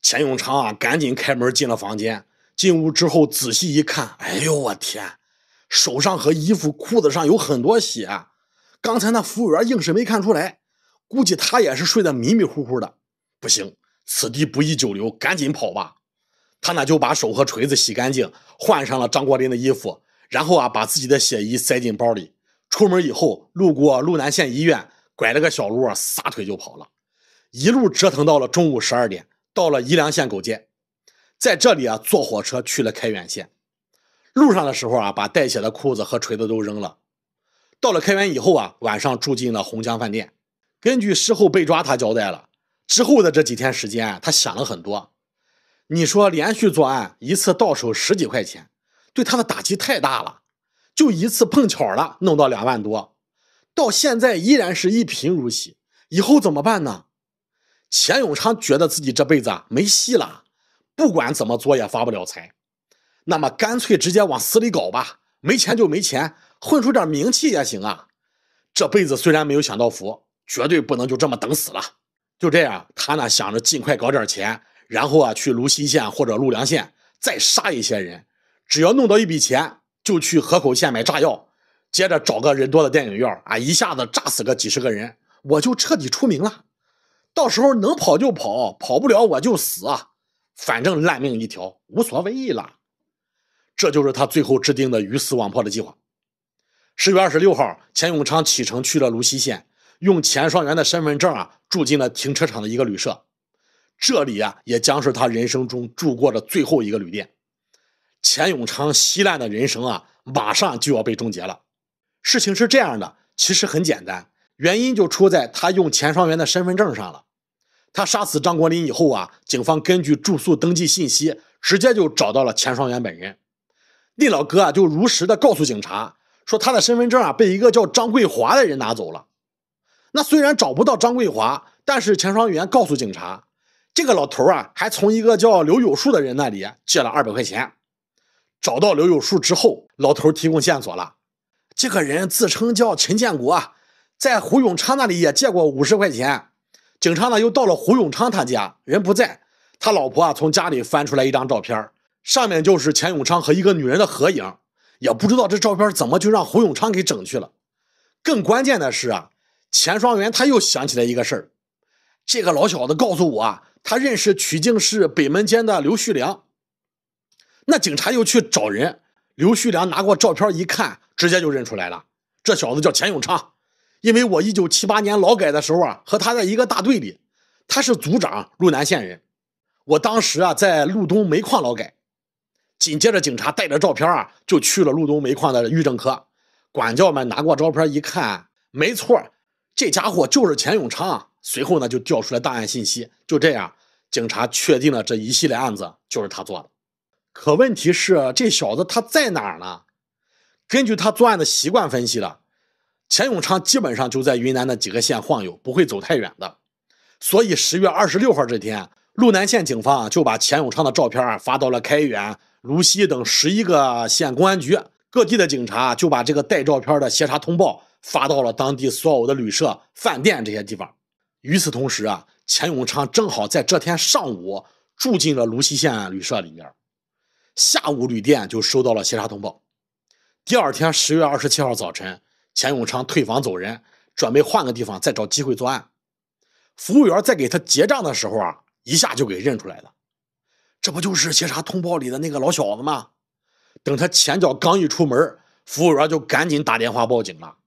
Speaker 1: 钱永昌啊，赶紧开门进了房间。进屋之后仔细一看，哎呦我天！手上和衣服、裤子上有很多血。刚才那服务员硬是没看出来，估计他也是睡得迷迷糊糊的。不行，此地不宜久留，赶紧跑吧。他呢就把手和锤子洗干净，换上了张国林的衣服，然后啊，把自己的血衣塞进包里。出门以后，路过路南县医院，拐了个小路撒腿就跑了，一路折腾到了中午十二点，到了宜良县狗街，在这里啊，坐火车去了开远县。路上的时候啊，把带血的裤子和锤子都扔了。到了开远以后啊，晚上住进了红江饭店。根据事后被抓，他交代了之后的这几天时间，他想了很多。你说连续作案一次到手十几块钱，对他的打击太大了。就一次碰巧了，弄到两万多，到现在依然是一贫如洗。以后怎么办呢？钱永昌觉得自己这辈子啊没戏了，不管怎么做也发不了财。那么干脆直接往死里搞吧，没钱就没钱，混出点名气也行啊。这辈子虽然没有享到福，绝对不能就这么等死了。就这样，他呢想着尽快搞点钱，然后啊去泸溪县或者陆良县再杀一些人，只要弄到一笔钱。就去河口县买炸药，接着找个人多的电影院啊，一下子炸死个几十个人，我就彻底出名了。到时候能跑就跑，跑不了我就死，啊，反正烂命一条，无所谓了。这就是他最后制定的鱼死网破的计划。十月二十六号，钱永昌启程去了泸溪县，用钱双元的身份证啊，住进了停车场的一个旅社。这里啊，也将是他人生中住过的最后一个旅店。钱永昌稀烂的人生啊，马上就要被终结了。事情是这样的，其实很简单，原因就出在他用钱双元的身份证上了。他杀死张国林以后啊，警方根据住宿登记信息，直接就找到了钱双元本人。那老哥啊，就如实的告诉警察说，他的身份证啊被一个叫张桂华的人拿走了。那虽然找不到张桂华，但是钱双元告诉警察，这个老头啊还从一个叫刘有树的人那里借了二百块钱。找到刘有树之后，老头提供线索了。这个人自称叫陈建国，在胡永昌那里也借过五十块钱。警察呢又到了胡永昌他家人不在，他老婆啊从家里翻出来一张照片，上面就是钱永昌和一个女人的合影。也不知道这照片怎么就让胡永昌给整去了。更关键的是啊，钱双元他又想起来一个事儿，这个老小子告诉我啊，他认识曲靖市北门街的刘旭良。那警察又去找人，刘旭良拿过照片一看，直接就认出来了。这小子叫钱永昌，因为我一九七八年劳改的时候啊，和他在一个大队里，他是组长，路南县人。我当时啊，在路东煤矿劳改。紧接着，警察带着照片啊，就去了路东煤矿的预政科，管教们拿过照片一看，没错，这家伙就是钱永昌。随后呢，就调出来档案信息。就这样，警察确定了这一系列案子就是他做的。可问题是，这小子他在哪儿呢？根据他作案的习惯分析了，钱永昌基本上就在云南的几个县晃悠，不会走太远的。所以十月二十六号这天，路南县警方就把钱永昌的照片发到了开远、泸西等十一个县公安局，各地的警察就把这个带照片的协查通报发到了当地所有的旅社、饭店这些地方。与此同时啊，钱永昌正好在这天上午住进了泸西县旅社里面。下午，旅店就收到了协查通报。第二天，十月二十七号早晨，钱永昌退房走人，准备换个地方再找机会作案。服务员在给他结账的时候啊，一下就给认出来了，这不就是协查通报里的那个老小子吗？等他前脚刚一出门，服务员就赶紧打电话报警了。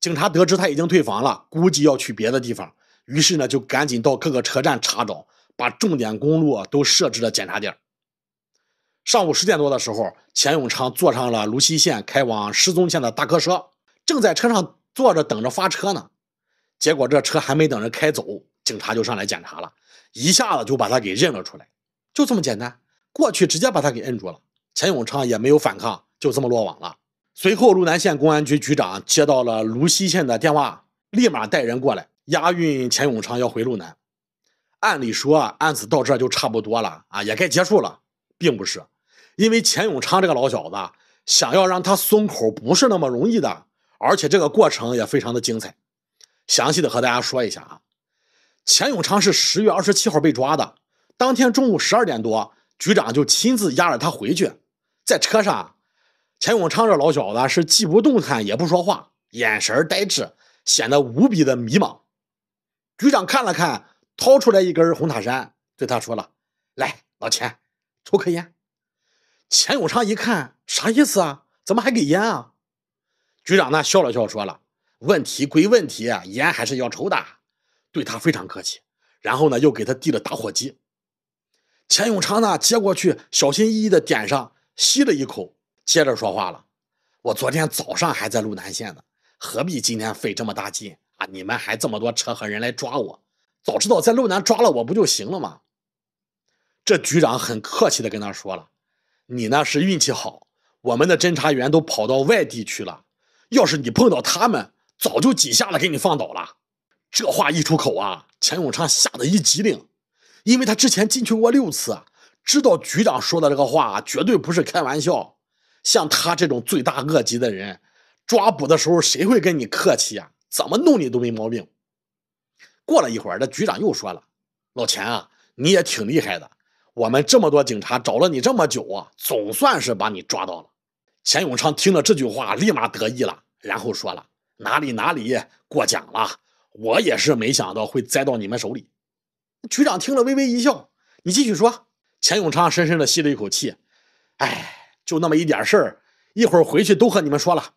Speaker 1: 警察得知他已经退房了，估计要去别的地方，于是呢就赶紧到各个车站查找，把重点公路都设置了检查点。上午十点多的时候，钱永昌坐上了泸西县开往失宗县的大客车，正在车上坐着等着发车呢。结果这车还没等人开走，警察就上来检查了，一下子就把他给认了出来，就这么简单，过去直接把他给摁住了。钱永昌也没有反抗，就这么落网了。随后，路南县公安局局长接到了泸西县的电话，立马带人过来押运钱永昌要回路南。按理说，案子到这就差不多了啊，也该结束了。并不是，因为钱永昌这个老小子想要让他松口不是那么容易的，而且这个过程也非常的精彩。详细的和大家说一下啊，钱永昌是十月二十七号被抓的，当天中午十二点多，局长就亲自押着他回去，在车上，钱永昌这老小子是既不动弹也不说话，眼神呆滞，显得无比的迷茫。局长看了看，掏出来一根红塔山，对他说了：“来，老钱。”抽颗烟，钱永昌一看，啥意思啊？怎么还给烟啊？局长呢笑了笑，说了：“问题归问题烟还是要抽的。”对他非常客气，然后呢又给他递了打火机。钱永昌呢接过去，小心翼翼的点上，吸了一口，接着说话了：“我昨天早上还在路南县呢，何必今天费这么大劲啊？你们还这么多车和人来抓我，早知道在路南抓了我不就行了吗？”这局长很客气的跟他说了：“你呢是运气好，我们的侦查员都跑到外地去了。要是你碰到他们，早就几下子给你放倒了。”这话一出口啊，钱永昌吓得一激灵，因为他之前进去过六次啊，知道局长说的这个话绝对不是开玩笑。像他这种罪大恶极的人，抓捕的时候谁会跟你客气啊？怎么弄你都没毛病。过了一会儿，这局长又说了：“老钱啊，你也挺厉害的。”我们这么多警察找了你这么久啊，总算是把你抓到了。钱永昌听了这句话，立马得意了，然后说了：“哪里哪里，过奖了，我也是没想到会栽到你们手里。”局长听了微微一笑：“你继续说。”钱永昌深深的吸了一口气：“哎，就那么一点事儿，一会儿回去都和你们说了。”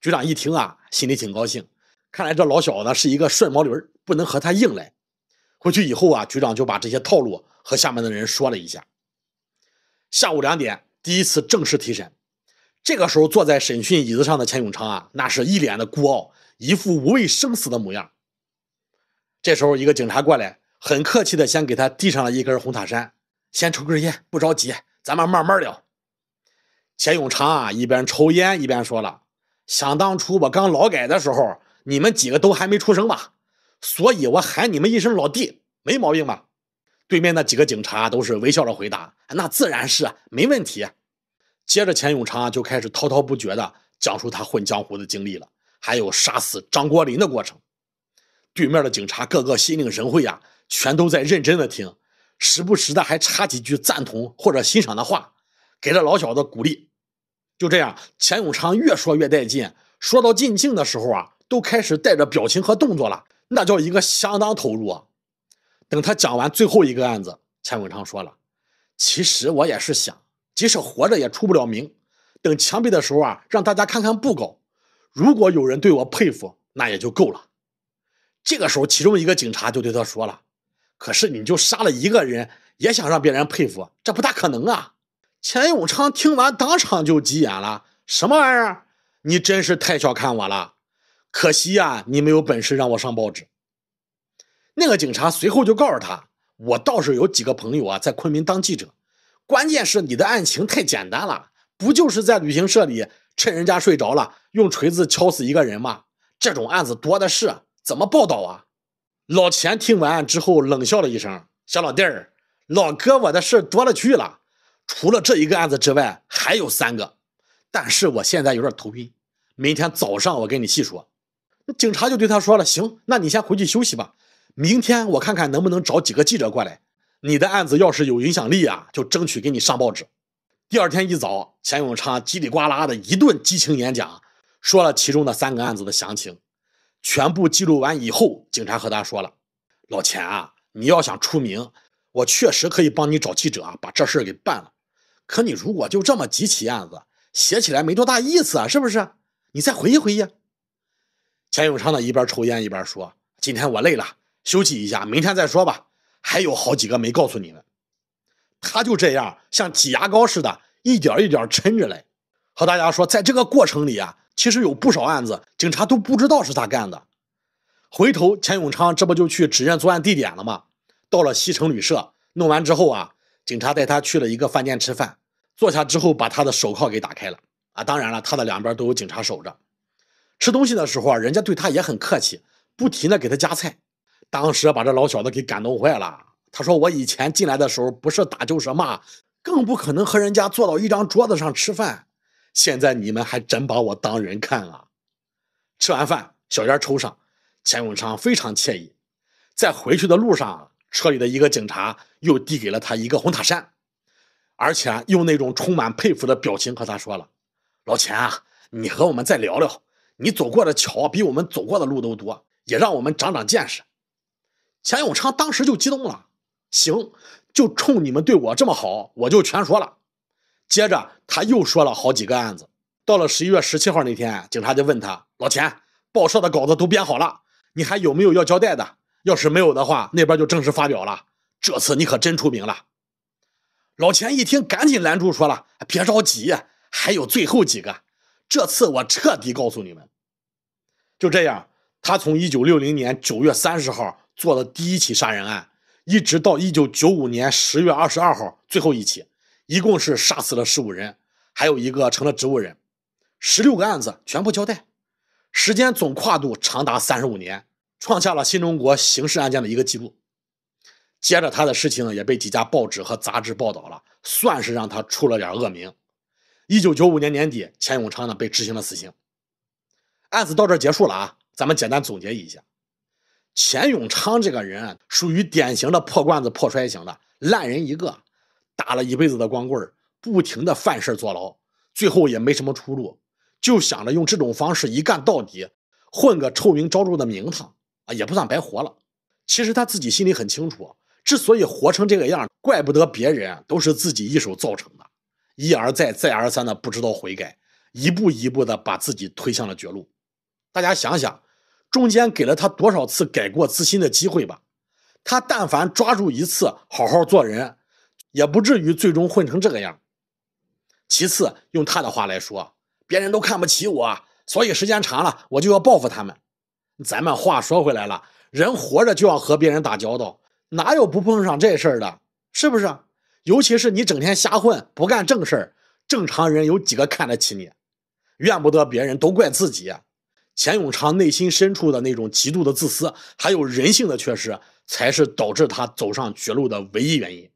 Speaker 1: 局长一听啊，心里挺高兴，看来这老小子是一个顺毛驴，不能和他硬来。回去以后啊，局长就把这些套路和下面的人说了一下。下午两点，第一次正式提审。这个时候，坐在审讯椅子上的钱永昌啊，那是一脸的孤傲，一副无畏生死的模样。这时候，一个警察过来，很客气的先给他递上了一根红塔山，先抽根烟，不着急，咱们慢慢聊。钱永昌啊，一边抽烟一边说了：“想当初我刚劳改的时候，你们几个都还没出生吧？”所以，我喊你们一声老弟，没毛病吧？对面那几个警察都是微笑着回答：“那自然是没问题。”接着，钱永昌就开始滔滔不绝的讲述他混江湖的经历了，还有杀死张国林的过程。对面的警察个个心领神会呀，全都在认真的听，时不时的还插几句赞同或者欣赏的话，给了老小子鼓励。就这样，钱永昌越说越带劲，说到近境的时候啊，都开始带着表情和动作了。那叫一个相当投入啊！等他讲完最后一个案子，钱永昌说了：“其实我也是想，即使活着也出不了名。等枪毙的时候啊，让大家看看布告。如果有人对我佩服，那也就够了。”这个时候，其中一个警察就对他说了：“可是你就杀了一个人，也想让别人佩服，这不大可能啊！”钱永昌听完，当场就急眼了：“什么玩意儿？你真是太小看我了！”可惜呀，你没有本事让我上报纸。那个警察随后就告诉他：“我倒是有几个朋友啊，在昆明当记者。关键是你的案情太简单了，不就是在旅行社里趁人家睡着了用锤子敲死一个人吗？这种案子多的是，怎么报道啊？”老钱听完之后冷笑了一声：“小老弟儿，老哥我的事多了去了，除了这一个案子之外，还有三个。但是我现在有点头晕，明天早上我跟你细说。”警察就对他说了：“行，那你先回去休息吧，明天我看看能不能找几个记者过来。你的案子要是有影响力啊，就争取给你上报纸。”第二天一早，钱永昌叽里呱啦的一顿激情演讲，说了其中的三个案子的详情。全部记录完以后，警察和他说了：“老钱啊，你要想出名，我确实可以帮你找记者啊，把这事儿给办了。可你如果就这么几起案子，写起来没多大意思啊，是不是？你再回忆回忆。”钱永昌呢，一边抽烟一边说：“今天我累了，休息一下，明天再说吧。还有好几个没告诉你呢。”他就这样像挤牙膏似的，一点一点抻着来，和大家说：“在这个过程里啊，其实有不少案子，警察都不知道是他干的。”回头钱永昌这不就去指认作案地点了吗？到了西城旅社，弄完之后啊，警察带他去了一个饭店吃饭。坐下之后，把他的手铐给打开了。啊，当然了，他的两边都有警察守着。吃东西的时候啊，人家对他也很客气，不停的给他夹菜，当时把这老小子给感动坏了。他说：“我以前进来的时候不是打就是骂，更不可能和人家坐到一张桌子上吃饭。现在你们还真把我当人看啊！”吃完饭，小烟抽上，钱永昌非常惬意。在回去的路上，车里的一个警察又递给了他一个红塔山，而且用那种充满佩服的表情和他说了：“老钱啊，你和我们再聊聊。”你走过的桥比我们走过的路都多，也让我们长长见识。钱永昌当时就激动了，行，就冲你们对我这么好，我就全说了。接着他又说了好几个案子。到了十一月十七号那天，警察就问他：“老钱，报社的稿子都编好了，你还有没有要交代的？要是没有的话，那边就正式发表了。这次你可真出名了。”老钱一听，赶紧拦住，说了：“别着急，还有最后几个。”这次我彻底告诉你们，就这样，他从一九六零年九月三十号做的第一起杀人案，一直到一九九五年十月二十二号最后一起，一共是杀死了十五人，还有一个成了植物人，十六个案子全部交代，时间总跨度长达三十五年，创下了新中国刑事案件的一个记录。接着他的事情也被几家报纸和杂志报道了，算是让他出了点恶名。一九九五年年底，钱永昌呢被执行了死刑，案子到这结束了啊。咱们简单总结一下，钱永昌这个人属于典型的破罐子破摔型的烂人一个，打了一辈子的光棍不停的犯事坐牢，最后也没什么出路，就想着用这种方式一干到底，混个臭名昭著的名堂啊，也不算白活了。其实他自己心里很清楚，之所以活成这个样怪不得别人，都是自己一手造成。一而再再而三的不知道悔改，一步一步的把自己推向了绝路。大家想想，中间给了他多少次改过自新的机会吧？他但凡抓住一次好好做人，也不至于最终混成这个样。其次，用他的话来说，别人都看不起我，所以时间长了我就要报复他们。咱们话说回来了，人活着就要和别人打交道，哪有不碰上这事儿的？是不是？尤其是你整天瞎混不干正事儿，正常人有几个看得起你？怨不得别人，都怪自己。钱永昌内心深处的那种极度的自私，还有人性的缺失，才是导致他走上绝路的唯一原因。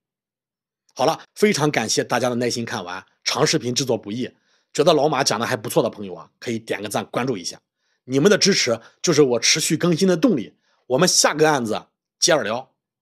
Speaker 1: 好了，非常感谢大家的耐心看完长视频制作不易，觉得老马讲的还不错的朋友啊，可以点个赞关注一下，你们的支持就是我持续更新的动力。我们下个案子接着聊。